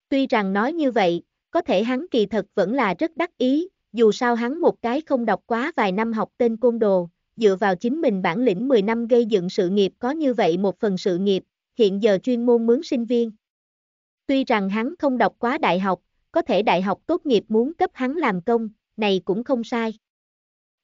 Tuy rằng nói như vậy, có thể hắn kỳ thật vẫn là rất đắc ý, dù sao hắn một cái không đọc quá vài năm học tên côn đồ, dựa vào chính mình bản lĩnh 10 năm gây dựng sự nghiệp có như vậy một phần sự nghiệp, hiện giờ chuyên môn mướn sinh viên. Tuy rằng hắn không đọc quá đại học, có thể đại học tốt nghiệp muốn cấp hắn làm công, này cũng không sai.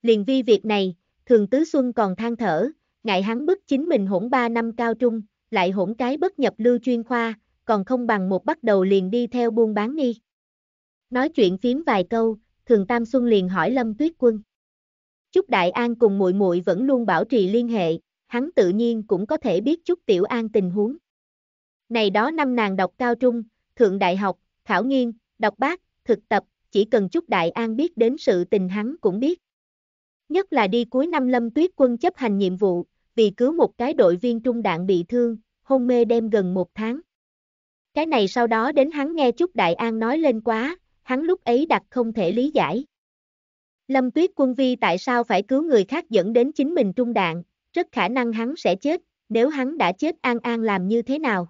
Liền vi việc này, Thường Tứ Xuân còn than thở, ngại hắn bức chính mình hỗn 3 năm cao trung, lại hỗn cái bất nhập lưu chuyên khoa, còn không bằng một bắt đầu liền đi theo buôn bán đi. Nói chuyện phím vài câu, Thường Tam Xuân liền hỏi Lâm Tuyết Quân. Chúc Đại An cùng muội muội vẫn luôn bảo trì liên hệ, hắn tự nhiên cũng có thể biết Chúc Tiểu An tình huống. Này đó năm nàng đọc cao trung, thượng đại học, khảo nghiên, đọc bác, thực tập, chỉ cần Chúc Đại An biết đến sự tình hắn cũng biết. Nhất là đi cuối năm Lâm Tuyết Quân chấp hành nhiệm vụ, vì cứu một cái đội viên trung đạn bị thương, hôn mê đem gần một tháng. Cái này sau đó đến hắn nghe Chúc Đại An nói lên quá, hắn lúc ấy đặt không thể lý giải. Lâm Tuyết Quân Vi tại sao phải cứu người khác dẫn đến chính mình trung đạn, rất khả năng hắn sẽ chết, nếu hắn đã chết An An làm như thế nào?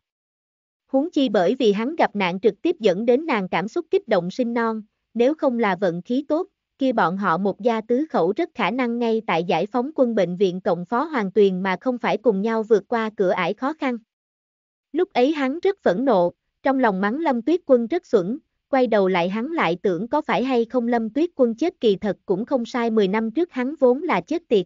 Huống chi bởi vì hắn gặp nạn trực tiếp dẫn đến nàng cảm xúc kích động sinh non, nếu không là vận khí tốt, kia bọn họ một gia tứ khẩu rất khả năng ngay tại giải phóng quân bệnh viện Cộng Phó Hoàng Tuyền mà không phải cùng nhau vượt qua cửa ải khó khăn. Lúc ấy hắn rất phẫn nộ, trong lòng mắng Lâm Tuyết Quân rất xuẩn, quay đầu lại hắn lại tưởng có phải hay không lâm tuyết quân chết kỳ thật cũng không sai 10 năm trước hắn vốn là chết tiệt.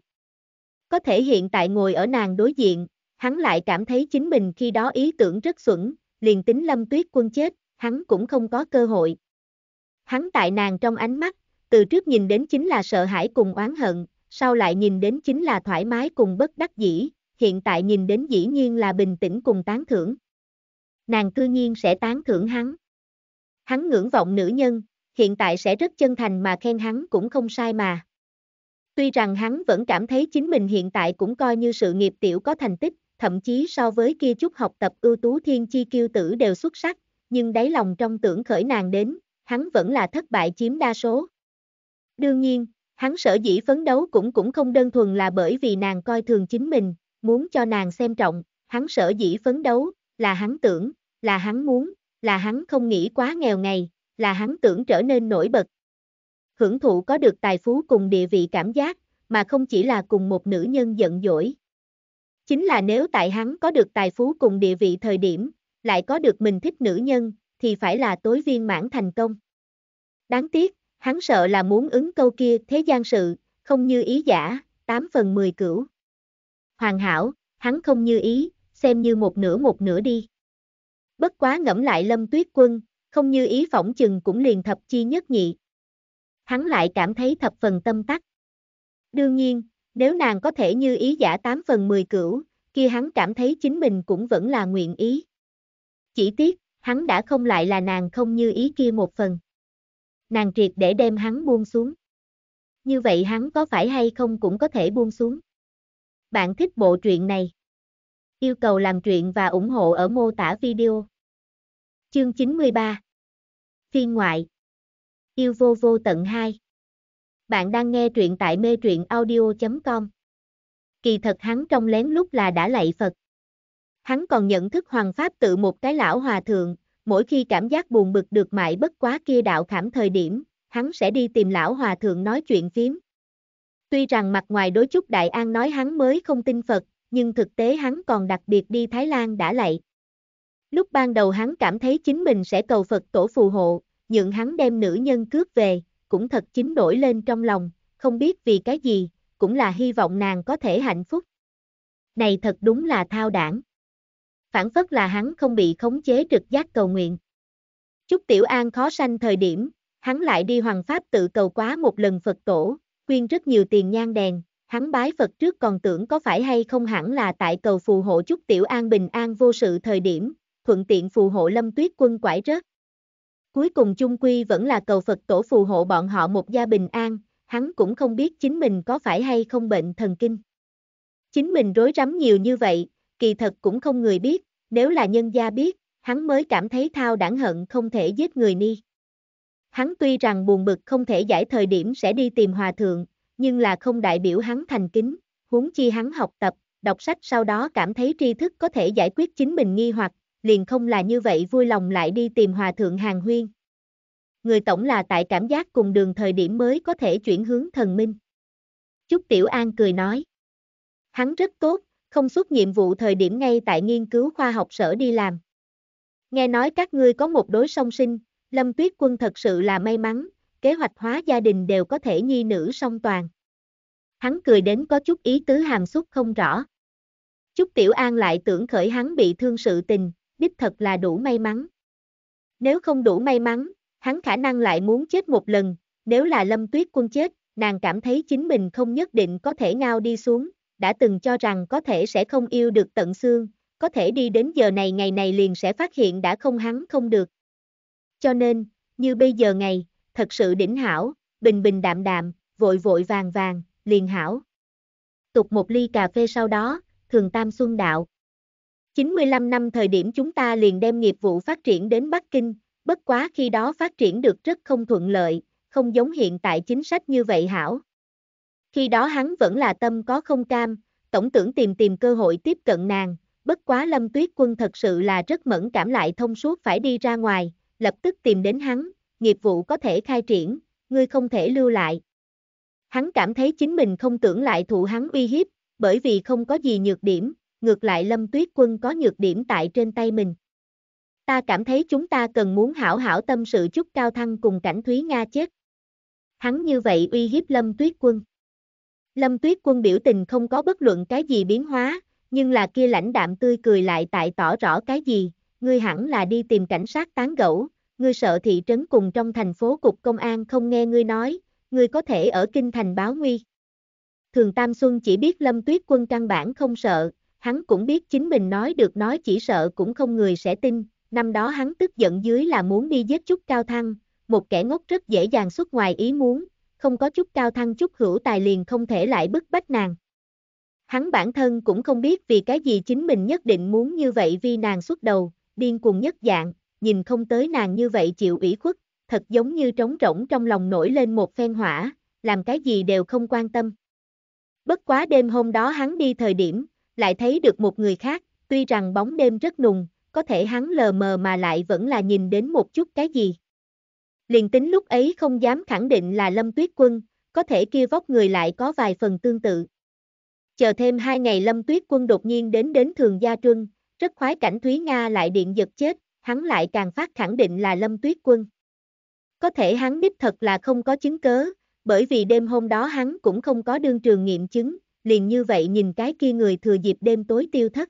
Có thể hiện tại ngồi ở nàng đối diện, hắn lại cảm thấy chính mình khi đó ý tưởng rất xuẩn, liền tính lâm tuyết quân chết, hắn cũng không có cơ hội. Hắn tại nàng trong ánh mắt, từ trước nhìn đến chính là sợ hãi cùng oán hận, sau lại nhìn đến chính là thoải mái cùng bất đắc dĩ, hiện tại nhìn đến dĩ nhiên là bình tĩnh cùng tán thưởng. Nàng cư nhiên sẽ tán thưởng hắn. Hắn ngưỡng vọng nữ nhân, hiện tại sẽ rất chân thành mà khen hắn cũng không sai mà. Tuy rằng hắn vẫn cảm thấy chính mình hiện tại cũng coi như sự nghiệp tiểu có thành tích, thậm chí so với kia chút học tập ưu tú thiên chi kiêu tử đều xuất sắc, nhưng đáy lòng trong tưởng khởi nàng đến, hắn vẫn là thất bại chiếm đa số. Đương nhiên, hắn sở dĩ phấn đấu cũng cũng không đơn thuần là bởi vì nàng coi thường chính mình, muốn cho nàng xem trọng, hắn sở dĩ phấn đấu, là hắn tưởng, là hắn muốn, là hắn không nghĩ quá nghèo ngày, là hắn tưởng trở nên nổi bật. Hưởng thụ có được tài phú cùng địa vị cảm giác, mà không chỉ là cùng một nữ nhân giận dỗi. Chính là nếu tại hắn có được tài phú cùng địa vị thời điểm, lại có được mình thích nữ nhân, thì phải là tối viên mãn thành công. Đáng tiếc, hắn sợ là muốn ứng câu kia thế gian sự, không như ý giả, 8 phần 10 cửu. Hoàn hảo, hắn không như ý, xem như một nửa một nửa đi. Bất quá ngẫm lại lâm tuyết quân, không như ý phỏng chừng cũng liền thập chi nhất nhị. Hắn lại cảm thấy thập phần tâm tắc. Đương nhiên, nếu nàng có thể như ý giả 8 phần 10 cửu, kia hắn cảm thấy chính mình cũng vẫn là nguyện ý. Chỉ tiếc, hắn đã không lại là nàng không như ý kia một phần. Nàng triệt để đem hắn buông xuống. Như vậy hắn có phải hay không cũng có thể buông xuống. Bạn thích bộ truyện này? Yêu cầu làm truyện và ủng hộ ở mô tả video. Chương 93 Phiên ngoại Yêu vô vô tận 2 Bạn đang nghe truyện tại mê truyện audio.com Kỳ thật hắn trong lén lúc là đã lạy Phật. Hắn còn nhận thức hoàng pháp tự một cái lão hòa thượng, mỗi khi cảm giác buồn bực được mại bất quá kia đạo khảm thời điểm, hắn sẽ đi tìm lão hòa thượng nói chuyện phím. Tuy rằng mặt ngoài đối chút Đại An nói hắn mới không tin Phật, nhưng thực tế hắn còn đặc biệt đi Thái Lan đã lạy. Lúc ban đầu hắn cảm thấy chính mình sẽ cầu Phật tổ phù hộ, nhưng hắn đem nữ nhân cướp về, cũng thật chính nổi lên trong lòng, không biết vì cái gì, cũng là hy vọng nàng có thể hạnh phúc. Này thật đúng là thao đảng. Phản phất là hắn không bị khống chế trực giác cầu nguyện. Chúc Tiểu An khó sanh thời điểm, hắn lại đi hoàng pháp tự cầu quá một lần Phật tổ, quyên rất nhiều tiền nhang đèn, hắn bái Phật trước còn tưởng có phải hay không hẳn là tại cầu phù hộ chúc Tiểu An bình an vô sự thời điểm, thuận tiện phù hộ lâm tuyết quân quải rớt. Cuối cùng chung quy vẫn là cầu Phật tổ phù hộ bọn họ một gia bình an, hắn cũng không biết chính mình có phải hay không bệnh thần kinh. Chính mình rối rắm nhiều như vậy, kỳ thật cũng không người biết, nếu là nhân gia biết, hắn mới cảm thấy thao đảng hận không thể giết người ni. Hắn tuy rằng buồn bực không thể giải thời điểm sẽ đi tìm hòa thượng, nhưng là không đại biểu hắn thành kính, huống chi hắn học tập, đọc sách sau đó cảm thấy tri thức có thể giải quyết chính mình nghi hoặc, liền không là như vậy vui lòng lại đi tìm hòa thượng hàng huyên. Người tổng là tại cảm giác cùng đường thời điểm mới có thể chuyển hướng thần minh. Chúc Tiểu An cười nói. Hắn rất tốt, không xuất nhiệm vụ thời điểm ngay tại nghiên cứu khoa học sở đi làm. Nghe nói các ngươi có một đối song sinh, Lâm Tuyết Quân thật sự là may mắn, kế hoạch hóa gia đình đều có thể nhi nữ song toàn. Hắn cười đến có chút ý tứ hàm xúc không rõ. Chúc Tiểu An lại tưởng khởi hắn bị thương sự tình, đích thật là đủ may mắn. Nếu không đủ may mắn, hắn khả năng lại muốn chết một lần, nếu là Lâm Tuyết Quân chết, nàng cảm thấy chính mình không nhất định có thể ngao đi xuống, đã từng cho rằng có thể sẽ không yêu được tận xương, có thể đi đến giờ này ngày này liền sẽ phát hiện đã không hắn không được. Cho nên, như bây giờ ngày, thật sự đỉnh hảo, bình bình đạm đạm, vội vội vàng vàng, liền hảo. Tục một ly cà phê sau đó, thường tam xuân đạo, 95 năm thời điểm chúng ta liền đem nghiệp vụ phát triển đến Bắc Kinh, bất quá khi đó phát triển được rất không thuận lợi, không giống hiện tại chính sách như vậy hảo. Khi đó hắn vẫn là tâm có không cam, tổng tưởng tìm tìm cơ hội tiếp cận nàng, bất quá Lâm Tuyết Quân thật sự là rất mẫn cảm lại thông suốt phải đi ra ngoài, lập tức tìm đến hắn, nghiệp vụ có thể khai triển, ngươi không thể lưu lại. Hắn cảm thấy chính mình không tưởng lại thụ hắn uy hiếp, bởi vì không có gì nhược điểm, ngược lại Lâm Tuyết Quân có nhược điểm tại trên tay mình. Ta cảm thấy chúng ta cần muốn hảo hảo tâm sự chút cao thăng cùng cảnh Thúy Nga chết. Hắn như vậy uy hiếp Lâm Tuyết Quân. Lâm Tuyết Quân biểu tình không có bất luận cái gì biến hóa, nhưng là kia lãnh đạm tươi cười lại tại tỏ rõ cái gì, ngươi hẳn là đi tìm cảnh sát tán gẫu, ngươi sợ thị trấn cùng trong thành phố cục công an không nghe ngươi nói, ngươi có thể ở kinh thành báo nguy. Thường Tam Xuân chỉ biết Lâm Tuyết Quân căn bản không sợ, hắn cũng biết chính mình nói được nói chỉ sợ cũng không người sẽ tin, năm đó hắn tức giận dưới là muốn đi giết chút cao thăng, một kẻ ngốc rất dễ dàng xuất ngoài ý muốn, không có chút cao thăng chút hữu tài liền không thể lại bức bách nàng. Hắn bản thân cũng không biết vì cái gì chính mình nhất định muốn như vậy vì nàng xuất đầu, điên cuồng nhất dạng, nhìn không tới nàng như vậy chịu ủy khuất, thật giống như trống rỗng trong lòng nổi lên một phen hỏa, làm cái gì đều không quan tâm. Bất quá đêm hôm đó hắn đi thời điểm, lại thấy được một người khác, tuy rằng bóng đêm rất nùng, có thể hắn lờ mờ mà lại vẫn là nhìn đến một chút cái gì. Liền tính lúc ấy không dám khẳng định là Lâm Tuyết Quân, có thể kia vóc người lại có vài phần tương tự. Chờ thêm hai ngày Lâm Tuyết Quân đột nhiên đến đến Thường Gia Trưng, rất khoái cảnh Thúy Nga lại điện giật chết, hắn lại càng phát khẳng định là Lâm Tuyết Quân. Có thể hắn đích thật là không có chứng cớ, bởi vì đêm hôm đó hắn cũng không có đương trường nghiệm chứng, liền như vậy nhìn cái kia người thừa dịp đêm tối tiêu thất.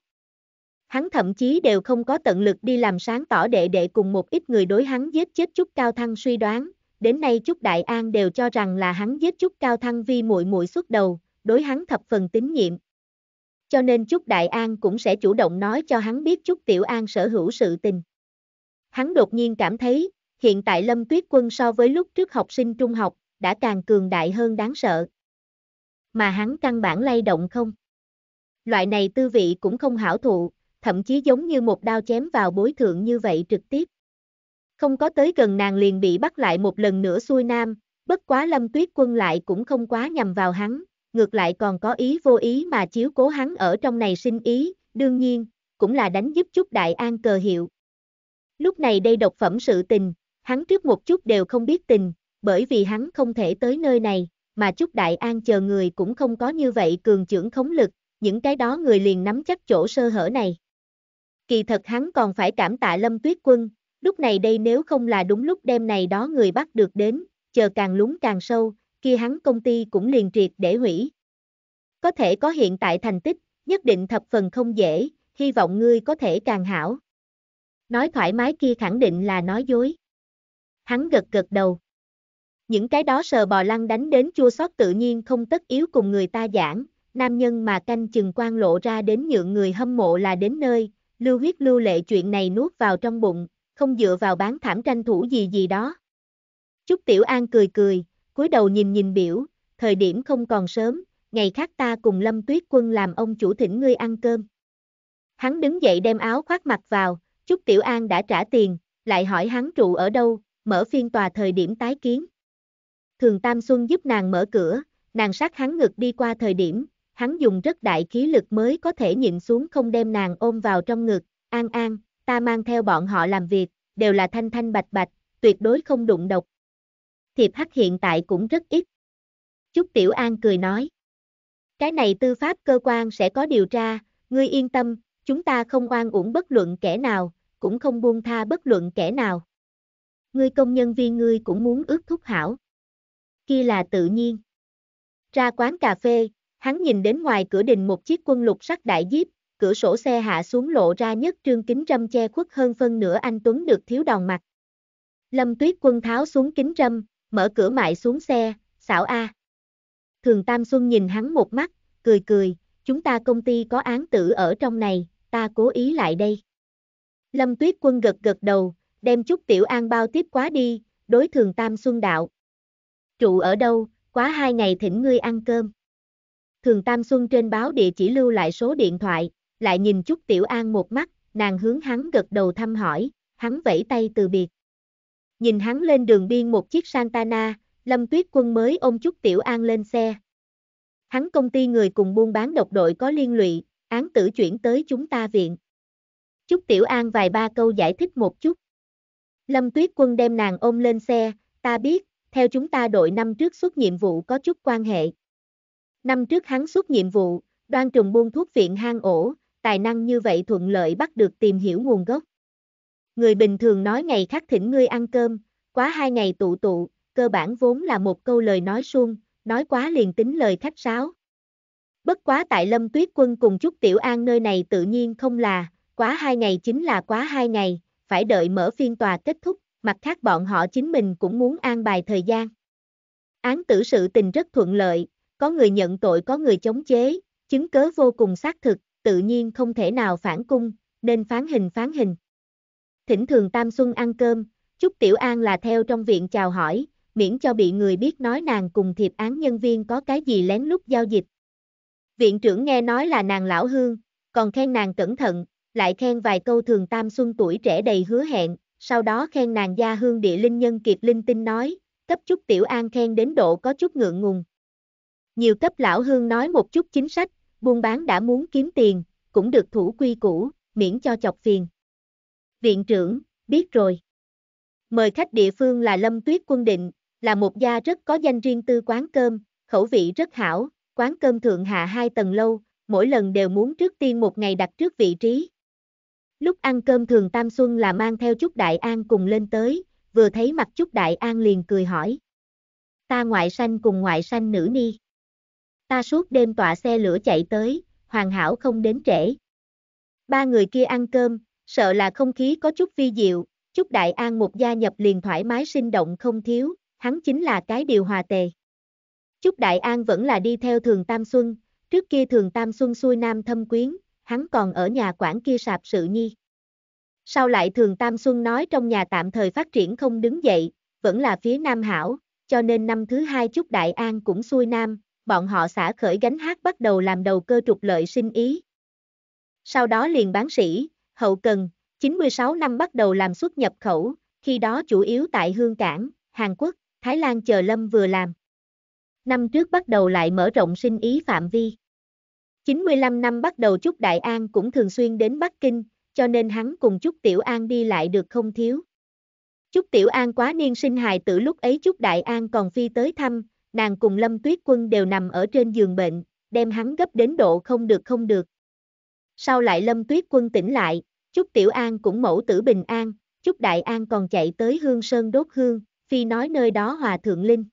Hắn thậm chí đều không có tận lực đi làm sáng tỏ đệ đệ cùng một ít người đối hắn giết chết chút cao thăng suy đoán, đến nay Trúc Đại An đều cho rằng là hắn giết Trúc Cao Thăng vi muội muội xuất đầu, đối hắn thập phần tín nhiệm. Cho nên Trúc Đại An cũng sẽ chủ động nói cho hắn biết Trúc Tiểu An sở hữu sự tình. Hắn đột nhiên cảm thấy, hiện tại Lâm Tuyết Quân so với lúc trước học sinh trung học, đã càng cường đại hơn đáng sợ mà hắn căn bản lay động không. Loại này tư vị cũng không hảo thụ, thậm chí giống như một đao chém vào bối thượng như vậy trực tiếp. Không có tới gần nàng liền bị bắt lại một lần nữa xuôi nam, bất quá lâm tuyết quân lại cũng không quá nhằm vào hắn, ngược lại còn có ý vô ý mà chiếu cố hắn ở trong này sinh ý, đương nhiên, cũng là đánh giúp chút đại an cờ hiệu. Lúc này đây độc phẩm sự tình, hắn trước một chút đều không biết tình, bởi vì hắn không thể tới nơi này, mà chúc đại an chờ người cũng không có như vậy cường trưởng khống lực, những cái đó người liền nắm chắc chỗ sơ hở này. Kỳ thật hắn còn phải cảm tạ lâm tuyết quân, lúc này đây nếu không là đúng lúc đêm này đó người bắt được đến, chờ càng lúng càng sâu, kia hắn công ty cũng liền triệt để hủy. Có thể có hiện tại thành tích, nhất định thập phần không dễ, hy vọng ngươi có thể càng hảo. Nói thoải mái kia khẳng định là nói dối. Hắn gật gật đầu. Những cái đó sờ bò lăn đánh đến chua xót tự nhiên không tất yếu cùng người ta giảng, nam nhân mà canh chừng quan lộ ra đến nhượng người hâm mộ là đến nơi, lưu huyết lưu lệ chuyện này nuốt vào trong bụng, không dựa vào bán thảm tranh thủ gì gì đó. Chúc Tiểu An cười cười, cúi đầu nhìn nhìn biểu, thời điểm không còn sớm, ngày khác ta cùng Lâm Tuyết Quân làm ông chủ thỉnh ngươi ăn cơm. Hắn đứng dậy đem áo khoác mặt vào, Chúc Tiểu An đã trả tiền, lại hỏi hắn trụ ở đâu, mở phiên tòa thời điểm tái kiến. Thường Tam Xuân giúp nàng mở cửa, nàng sát hắn ngực đi qua thời điểm, hắn dùng rất đại khí lực mới có thể nhịn xuống không đem nàng ôm vào trong ngực, an an, ta mang theo bọn họ làm việc, đều là thanh thanh bạch bạch, tuyệt đối không đụng độc. Thiệp hắc hiện tại cũng rất ít. Chúc Tiểu An cười nói. Cái này tư pháp cơ quan sẽ có điều tra, ngươi yên tâm, chúng ta không oan uổng bất luận kẻ nào, cũng không buông tha bất luận kẻ nào. Ngươi công nhân viên ngươi cũng muốn ước thúc hảo kia là tự nhiên. Ra quán cà phê, hắn nhìn đến ngoài cửa đình một chiếc quân lục sắt đại jeep, cửa sổ xe hạ xuống lộ ra nhất trương kính râm che khuất hơn phân nửa anh Tuấn được thiếu đòn mặt. Lâm tuyết quân tháo xuống kính râm, mở cửa mại xuống xe, xảo A. Thường Tam Xuân nhìn hắn một mắt, cười cười, chúng ta công ty có án tử ở trong này, ta cố ý lại đây. Lâm tuyết quân gật gật đầu, đem chút tiểu an bao tiếp quá đi, đối thường Tam Xuân đạo, trụ ở đâu, quá hai ngày thỉnh ngươi ăn cơm. Thường Tam Xuân trên báo địa chỉ lưu lại số điện thoại, lại nhìn chút Tiểu An một mắt, nàng hướng hắn gật đầu thăm hỏi, hắn vẫy tay từ biệt. Nhìn hắn lên đường biên một chiếc Santana, Lâm Tuyết Quân mới ôm chút Tiểu An lên xe. Hắn công ty người cùng buôn bán độc đội có liên lụy, án tử chuyển tới chúng ta viện. Chúc Tiểu An vài ba câu giải thích một chút. Lâm Tuyết Quân đem nàng ôm lên xe, ta biết, theo chúng ta đội năm trước xuất nhiệm vụ có chút quan hệ. Năm trước hắn xuất nhiệm vụ, đoan trùng buôn thuốc viện hang ổ, tài năng như vậy thuận lợi bắt được tìm hiểu nguồn gốc. Người bình thường nói ngày khác thỉnh ngươi ăn cơm, quá hai ngày tụ tụ, cơ bản vốn là một câu lời nói suông, nói quá liền tính lời khách sáo. Bất quá tại Lâm Tuyết Quân cùng Trúc Tiểu An nơi này tự nhiên không là, quá hai ngày chính là quá hai ngày, phải đợi mở phiên tòa kết thúc mặt khác bọn họ chính mình cũng muốn an bài thời gian. Án tử sự tình rất thuận lợi, có người nhận tội có người chống chế, chứng cớ vô cùng xác thực, tự nhiên không thể nào phản cung, nên phán hình phán hình. Thỉnh thường Tam Xuân ăn cơm, Trúc Tiểu An là theo trong viện chào hỏi, miễn cho bị người biết nói nàng cùng thiệp án nhân viên có cái gì lén lút giao dịch. Viện trưởng nghe nói là nàng lão hương, còn khen nàng cẩn thận, lại khen vài câu thường Tam Xuân tuổi trẻ đầy hứa hẹn, sau đó khen nàng gia hương địa linh nhân kiệt linh tinh nói, cấp chút tiểu an khen đến độ có chút ngượng ngùng. Nhiều cấp lão hương nói một chút chính sách, buôn bán đã muốn kiếm tiền, cũng được thủ quy cũ, miễn cho chọc phiền. Viện trưởng, biết rồi. Mời khách địa phương là Lâm Tuyết Quân Định, là một gia rất có danh riêng tư quán cơm, khẩu vị rất hảo, quán cơm thượng hạ hai tầng lâu, mỗi lần đều muốn trước tiên một ngày đặt trước vị trí, Lúc ăn cơm thường Tam Xuân là mang theo Trúc Đại An cùng lên tới, vừa thấy mặt Trúc Đại An liền cười hỏi. Ta ngoại sanh cùng ngoại sanh nữ ni. Ta suốt đêm tọa xe lửa chạy tới, hoàn hảo không đến trễ. Ba người kia ăn cơm, sợ là không khí có chút vi diệu, Trúc Đại An một gia nhập liền thoải mái sinh động không thiếu, hắn chính là cái điều hòa tề. Trúc Đại An vẫn là đi theo Thường Tam Xuân, trước kia Thường Tam Xuân xuôi nam thâm quyến, hắn còn ở nhà quản kia sạp sự nhi. Sau lại thường Tam Xuân nói trong nhà tạm thời phát triển không đứng dậy, vẫn là phía Nam Hảo, cho nên năm thứ hai chúc Đại An cũng xuôi Nam, bọn họ xã khởi gánh hát bắt đầu làm đầu cơ trục lợi sinh ý. Sau đó liền bán sĩ, hậu cần, 96 năm bắt đầu làm xuất nhập khẩu, khi đó chủ yếu tại Hương Cảng, Hàn Quốc, Thái Lan chờ Lâm vừa làm. Năm trước bắt đầu lại mở rộng sinh ý phạm vi. 95 năm bắt đầu Trúc Đại An cũng thường xuyên đến Bắc Kinh, cho nên hắn cùng Trúc Tiểu An đi lại được không thiếu. Trúc Tiểu An quá niên sinh hài tử lúc ấy Trúc Đại An còn phi tới thăm, nàng cùng Lâm Tuyết Quân đều nằm ở trên giường bệnh, đem hắn gấp đến độ không được không được. Sau lại Lâm Tuyết Quân tỉnh lại, Trúc Tiểu An cũng mẫu tử bình an, Trúc Đại An còn chạy tới Hương Sơn đốt hương, phi nói nơi đó hòa thượng linh.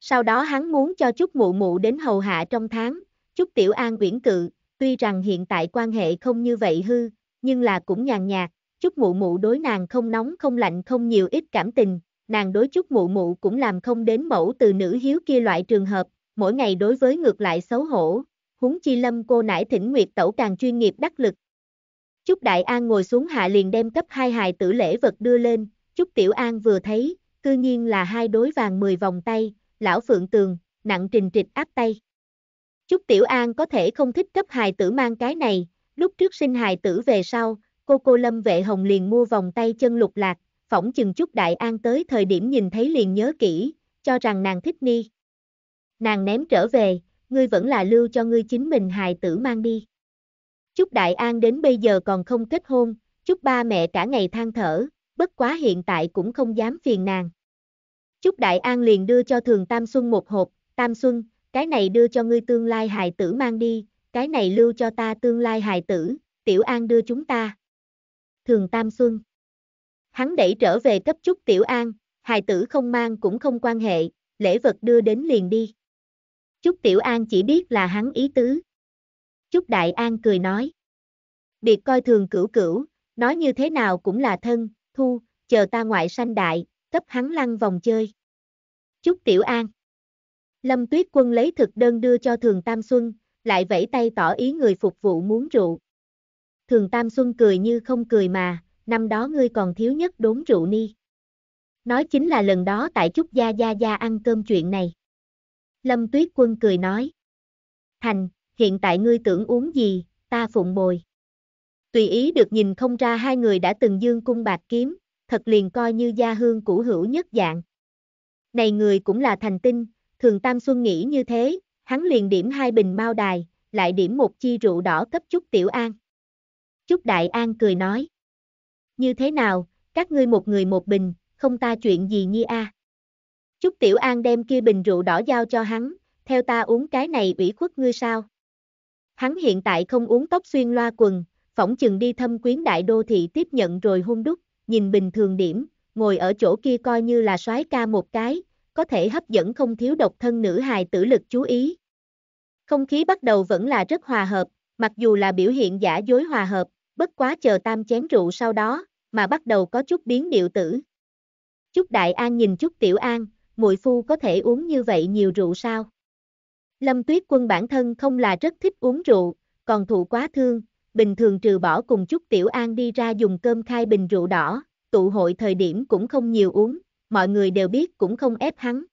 Sau đó hắn muốn cho Trúc Mụ Mụ đến hầu hạ trong tháng, Trúc Tiểu An uyển cự, tuy rằng hiện tại quan hệ không như vậy hư, nhưng là cũng nhàn nhạt, Trúc Mụ Mụ đối nàng không nóng không lạnh không nhiều ít cảm tình, nàng đối Trúc Mụ Mụ cũng làm không đến mẫu từ nữ hiếu kia loại trường hợp, mỗi ngày đối với ngược lại xấu hổ, huống chi lâm cô nải thỉnh nguyệt tẩu càng chuyên nghiệp đắc lực. Trúc Đại An ngồi xuống hạ liền đem cấp hai hài tử lễ vật đưa lên, Trúc Tiểu An vừa thấy, cư nhiên là hai đối vàng 10 vòng tay, lão phượng tường, nặng trình trịch áp tay. Chúc Tiểu An có thể không thích cấp hài tử mang cái này, lúc trước sinh hài tử về sau, cô cô Lâm Vệ Hồng liền mua vòng tay chân lục lạc, phỏng chừng Chúc Đại An tới thời điểm nhìn thấy liền nhớ kỹ, cho rằng nàng thích ni. Nàng ném trở về, ngươi vẫn là lưu cho ngươi chính mình hài tử mang đi. Chúc Đại An đến bây giờ còn không kết hôn, chúc ba mẹ cả ngày than thở, bất quá hiện tại cũng không dám phiền nàng. Chúc Đại An liền đưa cho Thường Tam Xuân một hộp, Tam Xuân, cái này đưa cho ngươi tương lai hài tử mang đi, cái này lưu cho ta tương lai hài tử, tiểu an đưa chúng ta. Thường Tam Xuân Hắn đẩy trở về cấp chút tiểu an, hài tử không mang cũng không quan hệ, lễ vật đưa đến liền đi. Chúc Tiểu An chỉ biết là hắn ý tứ. Chúc Đại An cười nói. Biệt coi thường cửu cửu, nói như thế nào cũng là thân, thu, chờ ta ngoại sanh đại, cấp hắn lăn vòng chơi. Chúc Tiểu An. Lâm Tuyết Quân lấy thực đơn đưa cho Thường Tam Xuân, lại vẫy tay tỏ ý người phục vụ muốn rượu. Thường Tam Xuân cười như không cười mà, năm đó ngươi còn thiếu nhất đốn rượu ni. Nói chính là lần đó tại Trúc Gia Gia Gia ăn cơm chuyện này. Lâm Tuyết Quân cười nói. Thành, hiện tại ngươi tưởng uống gì, ta phụng bồi. Tùy ý được nhìn không ra hai người đã từng dương cung bạc kiếm, thật liền coi như gia hương cũ hữu nhất dạng. Này người cũng là thành tinh, Thường Tam Xuân nghĩ như thế, hắn liền điểm hai bình mao đài, lại điểm một chi rượu đỏ cấp chút Tiểu An. Chúc Đại An cười nói. Như thế nào, các ngươi một người một bình, không ta chuyện gì nhi a? À? Chúc Tiểu An đem kia bình rượu đỏ giao cho hắn, theo ta uống cái này ủy khuất ngươi sao? Hắn hiện tại không uống tóc xuyên loa quần, phỏng chừng đi thâm quyến đại đô thị tiếp nhận rồi hung đúc, nhìn bình thường điểm, ngồi ở chỗ kia coi như là soái ca một cái, có thể hấp dẫn không thiếu độc thân nữ hài tử lực chú ý. Không khí bắt đầu vẫn là rất hòa hợp, mặc dù là biểu hiện giả dối hòa hợp, bất quá chờ tam chén rượu sau đó, mà bắt đầu có chút biến điệu tử. Chúc Đại An nhìn Chúc Tiểu An, muội phu có thể uống như vậy nhiều rượu sao? Lâm Tuyết Quân bản thân không là rất thích uống rượu, còn thụ quá thương, bình thường trừ bỏ cùng Chúc Tiểu An đi ra dùng cơm khai bình rượu đỏ, tụ hội thời điểm cũng không nhiều uống mọi người đều biết cũng không ép hắn.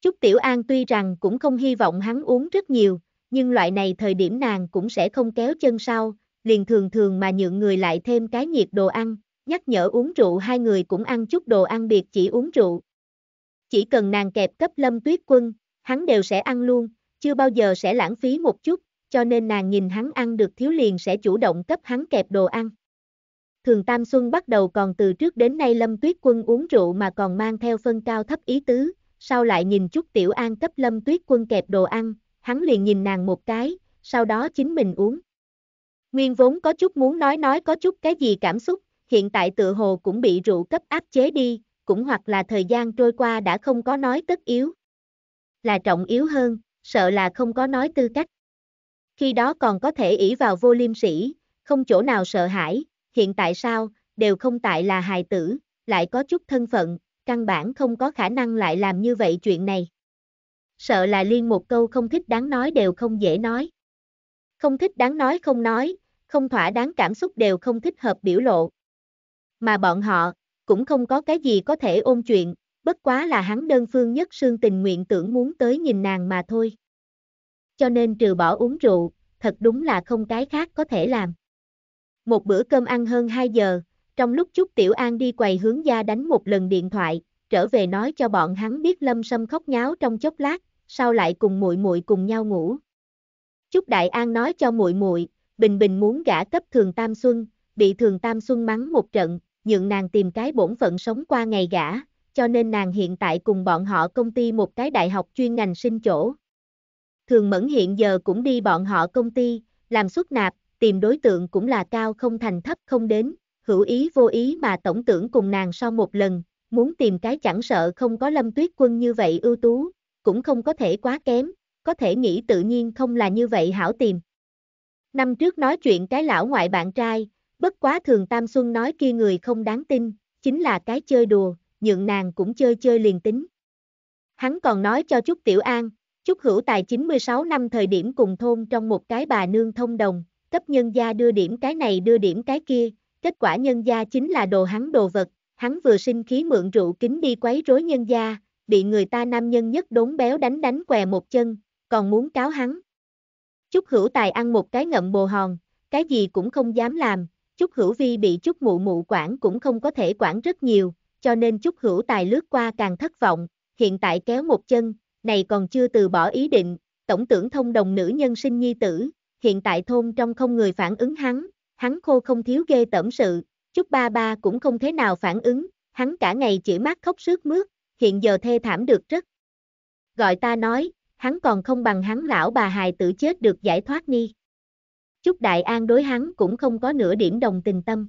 Chúc Tiểu An tuy rằng cũng không hy vọng hắn uống rất nhiều, nhưng loại này thời điểm nàng cũng sẽ không kéo chân sau, liền thường thường mà nhượng người lại thêm cái nhiệt đồ ăn, nhắc nhở uống rượu hai người cũng ăn chút đồ ăn biệt chỉ uống rượu. Chỉ cần nàng kẹp cấp lâm tuyết quân, hắn đều sẽ ăn luôn, chưa bao giờ sẽ lãng phí một chút, cho nên nàng nhìn hắn ăn được thiếu liền sẽ chủ động cấp hắn kẹp đồ ăn. Thường Tam Xuân bắt đầu còn từ trước đến nay Lâm Tuyết Quân uống rượu mà còn mang theo phân cao thấp ý tứ, sau lại nhìn chút Tiểu An cấp Lâm Tuyết Quân kẹp đồ ăn, hắn liền nhìn nàng một cái, sau đó chính mình uống. Nguyên vốn có chút muốn nói nói có chút cái gì cảm xúc, hiện tại tự hồ cũng bị rượu cấp áp chế đi, cũng hoặc là thời gian trôi qua đã không có nói tất yếu. Là trọng yếu hơn, sợ là không có nói tư cách. Khi đó còn có thể ỷ vào vô liêm sĩ, không chỗ nào sợ hãi, hiện tại sao, đều không tại là hài tử, lại có chút thân phận, căn bản không có khả năng lại làm như vậy chuyện này. Sợ là liên một câu không thích đáng nói đều không dễ nói. Không thích đáng nói không nói, không thỏa đáng cảm xúc đều không thích hợp biểu lộ. Mà bọn họ, cũng không có cái gì có thể ôm chuyện, bất quá là hắn đơn phương nhất xương tình nguyện tưởng muốn tới nhìn nàng mà thôi. Cho nên trừ bỏ uống rượu, thật đúng là không cái khác có thể làm. Một bữa cơm ăn hơn 2 giờ, trong lúc chút Tiểu An đi quầy hướng gia đánh một lần điện thoại, trở về nói cho bọn hắn biết Lâm Sâm khóc nháo trong chốc lát, sau lại cùng muội muội cùng nhau ngủ. Trúc Đại An nói cho muội muội, Bình Bình muốn gả cấp Thường Tam Xuân, bị Thường Tam Xuân mắng một trận, nhượng nàng tìm cái bổn phận sống qua ngày gả, cho nên nàng hiện tại cùng bọn họ công ty một cái đại học chuyên ngành sinh chỗ. Thường Mẫn hiện giờ cũng đi bọn họ công ty, làm xuất nạp, tìm đối tượng cũng là cao không thành thấp không đến, hữu ý vô ý mà tổng tưởng cùng nàng sau một lần, muốn tìm cái chẳng sợ không có lâm tuyết quân như vậy ưu tú, cũng không có thể quá kém, có thể nghĩ tự nhiên không là như vậy hảo tìm. Năm trước nói chuyện cái lão ngoại bạn trai, bất quá thường Tam Xuân nói kia người không đáng tin, chính là cái chơi đùa, nhượng nàng cũng chơi chơi liền tính. Hắn còn nói cho chút Tiểu An, chút Hữu Tài 96 năm thời điểm cùng thôn trong một cái bà nương thông đồng, cấp nhân gia đưa điểm cái này đưa điểm cái kia, kết quả nhân gia chính là đồ hắn đồ vật, hắn vừa sinh khí mượn rượu kính đi quấy rối nhân gia, bị người ta nam nhân nhất đốn béo đánh đánh què một chân, còn muốn cáo hắn. Chúc hữu tài ăn một cái ngậm bồ hòn, cái gì cũng không dám làm, chúc hữu vi bị chúc mụ mụ quản cũng không có thể quản rất nhiều, cho nên chúc hữu tài lướt qua càng thất vọng, hiện tại kéo một chân, này còn chưa từ bỏ ý định, tổng tưởng thông đồng nữ nhân sinh nhi tử, hiện tại thôn trong không người phản ứng hắn, hắn khô không thiếu ghê tẩm sự, chút ba ba cũng không thế nào phản ứng, hắn cả ngày chỉ mát khóc sướt mướt, hiện giờ thê thảm được rất. Gọi ta nói, hắn còn không bằng hắn lão bà hài tử chết được giải thoát ni. Chúc Đại An đối hắn cũng không có nửa điểm đồng tình tâm.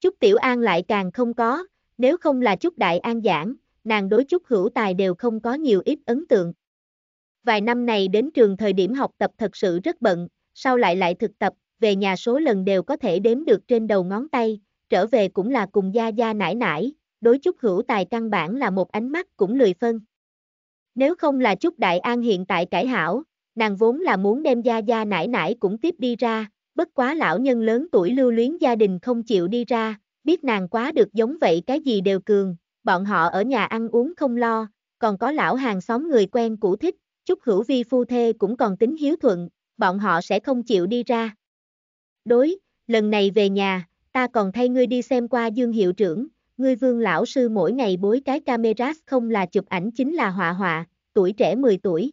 Chúc Tiểu An lại càng không có, nếu không là Chúc Đại An giảng, nàng đối Chúc Hữu Tài đều không có nhiều ít ấn tượng. Vài năm này đến trường thời điểm học tập thật sự rất bận, sau lại lại thực tập, về nhà số lần đều có thể đếm được trên đầu ngón tay, trở về cũng là cùng gia gia nải nải, đối chút hữu tài căn bản là một ánh mắt cũng lười phân. Nếu không là chút đại an hiện tại cải hảo, nàng vốn là muốn đem gia gia nải nải cũng tiếp đi ra, bất quá lão nhân lớn tuổi lưu luyến gia đình không chịu đi ra, biết nàng quá được giống vậy cái gì đều cường, bọn họ ở nhà ăn uống không lo, còn có lão hàng xóm người quen cũ thích, chút hữu vi phu thê cũng còn tính hiếu thuận, bọn họ sẽ không chịu đi ra. Đối, lần này về nhà, ta còn thay ngươi đi xem qua dương hiệu trưởng, ngươi vương lão sư mỗi ngày bối cái camera không là chụp ảnh chính là họa họa, tuổi trẻ 10 tuổi.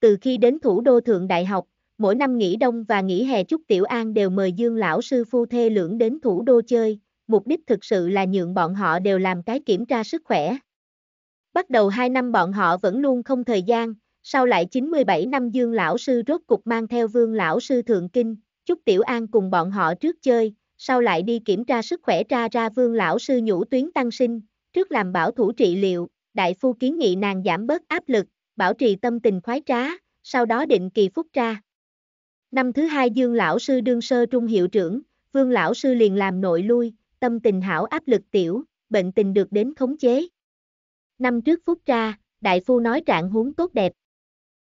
Từ khi đến thủ đô thượng đại học, mỗi năm nghỉ đông và nghỉ hè chút Tiểu An đều mời Dương lão sư phu thê lưỡng đến thủ đô chơi, mục đích thực sự là nhượng bọn họ đều làm cái kiểm tra sức khỏe. Bắt đầu 2 năm bọn họ vẫn luôn không thời gian, sau lại 97 năm Dương lão sư rốt cục mang theo Vương lão sư thượng kinh, chúc Tiểu An cùng bọn họ trước chơi, sau lại đi kiểm tra sức khỏe ra ra Vương lão sư nhũ tuyến tăng sinh, trước làm bảo thủ trị liệu, đại phu kiến nghị nàng giảm bớt áp lực, bảo trì tâm tình khoái trá, sau đó định kỳ phúc ra. Năm thứ hai Dương lão sư đương sơ trung hiệu trưởng, Vương lão sư liền làm nội lui, tâm tình hảo áp lực tiểu, bệnh tình được đến khống chế. Năm trước phúc ra, đại phu nói trạng huống tốt đẹp.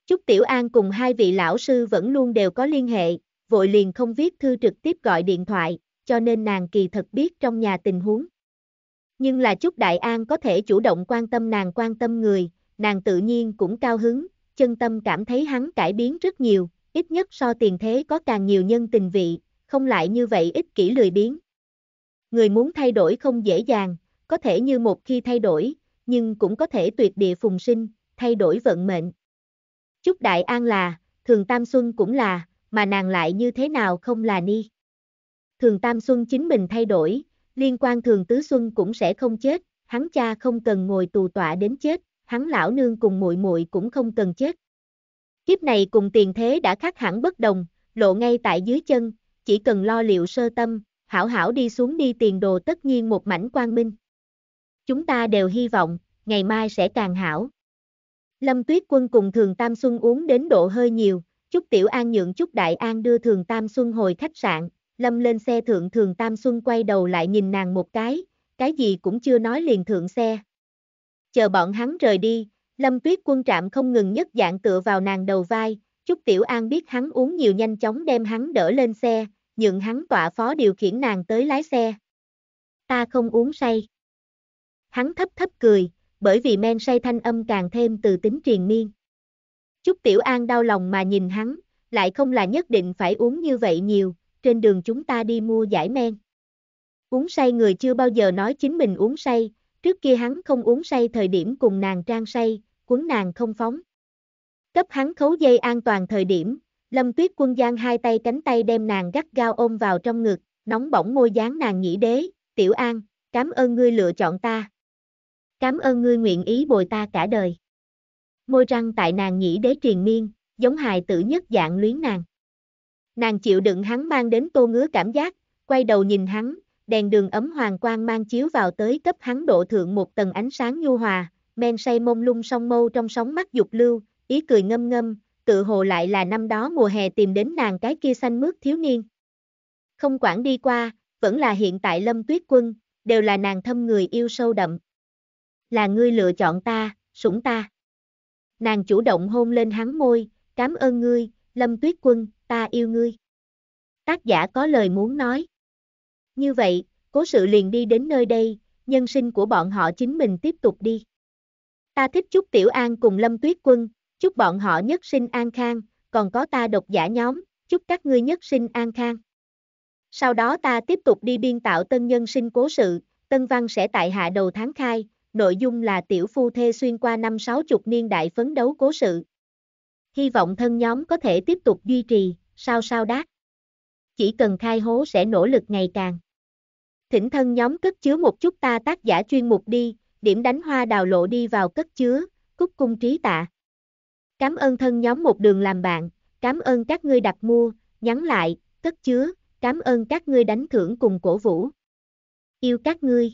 Chúc Tiểu An cùng hai vị lão sư vẫn luôn đều có liên hệ, vội liền không viết thư trực tiếp gọi điện thoại, cho nên nàng kỳ thật biết trong nhà tình huống. Nhưng là Chúc Đại An có thể chủ động quan tâm nàng quan tâm người, nàng tự nhiên cũng cao hứng, chân tâm cảm thấy hắn cải biến rất nhiều, ít nhất so tiền thế có càng nhiều nhân tình vị, không lại như vậy ít kỹ lười biến. Người muốn thay đổi không dễ dàng, có thể như một khi thay đổi, nhưng cũng có thể tuyệt địa phùng sinh, thay đổi vận mệnh. Chúc Đại An là, Thường Tam Xuân cũng là, mà nàng lại như thế nào không là ni. Thường Tam Xuân chính mình thay đổi, liên quan Thường Tứ Xuân cũng sẽ không chết, hắn cha không cần ngồi tù tọa đến chết, hắn lão nương cùng muội muội cũng không cần chết. Kiếp này cùng tiền thế đã khác hẳn bất đồng, lộ ngay tại dưới chân, chỉ cần lo liệu sơ tâm, hảo hảo đi xuống đi tiền đồ tất nhiên một mảnh quang minh. Chúng ta đều hy vọng, ngày mai sẽ càng hảo. Lâm Tuyết Quân cùng Thường Tam Xuân uống đến độ hơi nhiều, Chúc Tiểu An nhượng Chúc Đại An đưa Thường Tam Xuân hồi khách sạn, Lâm lên xe thượng Thường Tam Xuân quay đầu lại nhìn nàng một cái, cái gì cũng chưa nói liền thượng xe. Chờ bọn hắn rời đi, Lâm Tuyết Quân trạm không ngừng nhất dạng tựa vào nàng đầu vai, Chúc Tiểu An biết hắn uống nhiều nhanh chóng đem hắn đỡ lên xe, nhượng hắn tọa phó điều khiển nàng tới lái xe. Ta không uống say. Hắn thấp thấp cười, bởi vì men say thanh âm càng thêm từ tính truyền miên. Chúc Tiểu An đau lòng mà nhìn hắn, lại không là nhất định phải uống như vậy nhiều, trên đường chúng ta đi mua giải men. Uống say người chưa bao giờ nói chính mình uống say, trước kia hắn không uống say thời điểm cùng nàng trang say, cuốn nàng không phóng. Cấp hắn khấu dây an toàn thời điểm, Lâm Tuyết quân giang hai tay cánh tay đem nàng gắt gao ôm vào trong ngực, nóng bỏng môi dáng nàng nhĩ đế, Tiểu An, cảm ơn ngươi lựa chọn ta. Cảm ơn ngươi nguyện ý bồi ta cả đời. Môi răng tại nàng nhĩ đế triền miên, giống hài tử nhất dạng luyến nàng. Nàng chịu đựng hắn mang đến tô ngứa cảm giác, quay đầu nhìn hắn, đèn đường ấm hoàng quang mang chiếu vào tới cấp hắn độ thượng một tầng ánh sáng nhu hòa, men say mông lung song mâu trong sóng mắt dục lưu, ý cười ngâm ngâm, tự hồ lại là năm đó mùa hè tìm đến nàng cái kia xanh mướt thiếu niên. Không quản đi qua, vẫn là hiện tại lâm tuyết quân, đều là nàng thâm người yêu sâu đậm, là ngươi lựa chọn ta, sủng ta. Nàng chủ động hôn lên hắn môi, cảm ơn ngươi, Lâm Tuyết Quân, ta yêu ngươi. Tác giả có lời muốn nói. Như vậy, cố sự liền đi đến nơi đây, nhân sinh của bọn họ chính mình tiếp tục đi. Ta thích chúc Tiểu An cùng Lâm Tuyết Quân, chúc bọn họ nhất sinh an khang, còn có ta độc giả nhóm, chúc các ngươi nhất sinh an khang. Sau đó ta tiếp tục đi biên tạo tân nhân sinh cố sự, tân văn sẽ tại hạ đầu tháng khai, nội dung là tiểu phu thê xuyên qua năm sáu chục niên đại phấn đấu cố sự. Hy vọng thân nhóm có thể tiếp tục duy trì, sao sao đát. Chỉ cần khai hố sẽ nỗ lực ngày càng. Thỉnh thân nhóm cất chứa một chút ta tác giả chuyên mục đi, điểm đánh hoa đào lộ đi vào cất chứa, cúc cung trí tạ. Cảm ơn thân nhóm một đường làm bạn, cảm ơn các ngươi đặt mua, nhắn lại, cất chứa, cảm ơn các ngươi đánh thưởng cùng cổ vũ. Yêu các ngươi.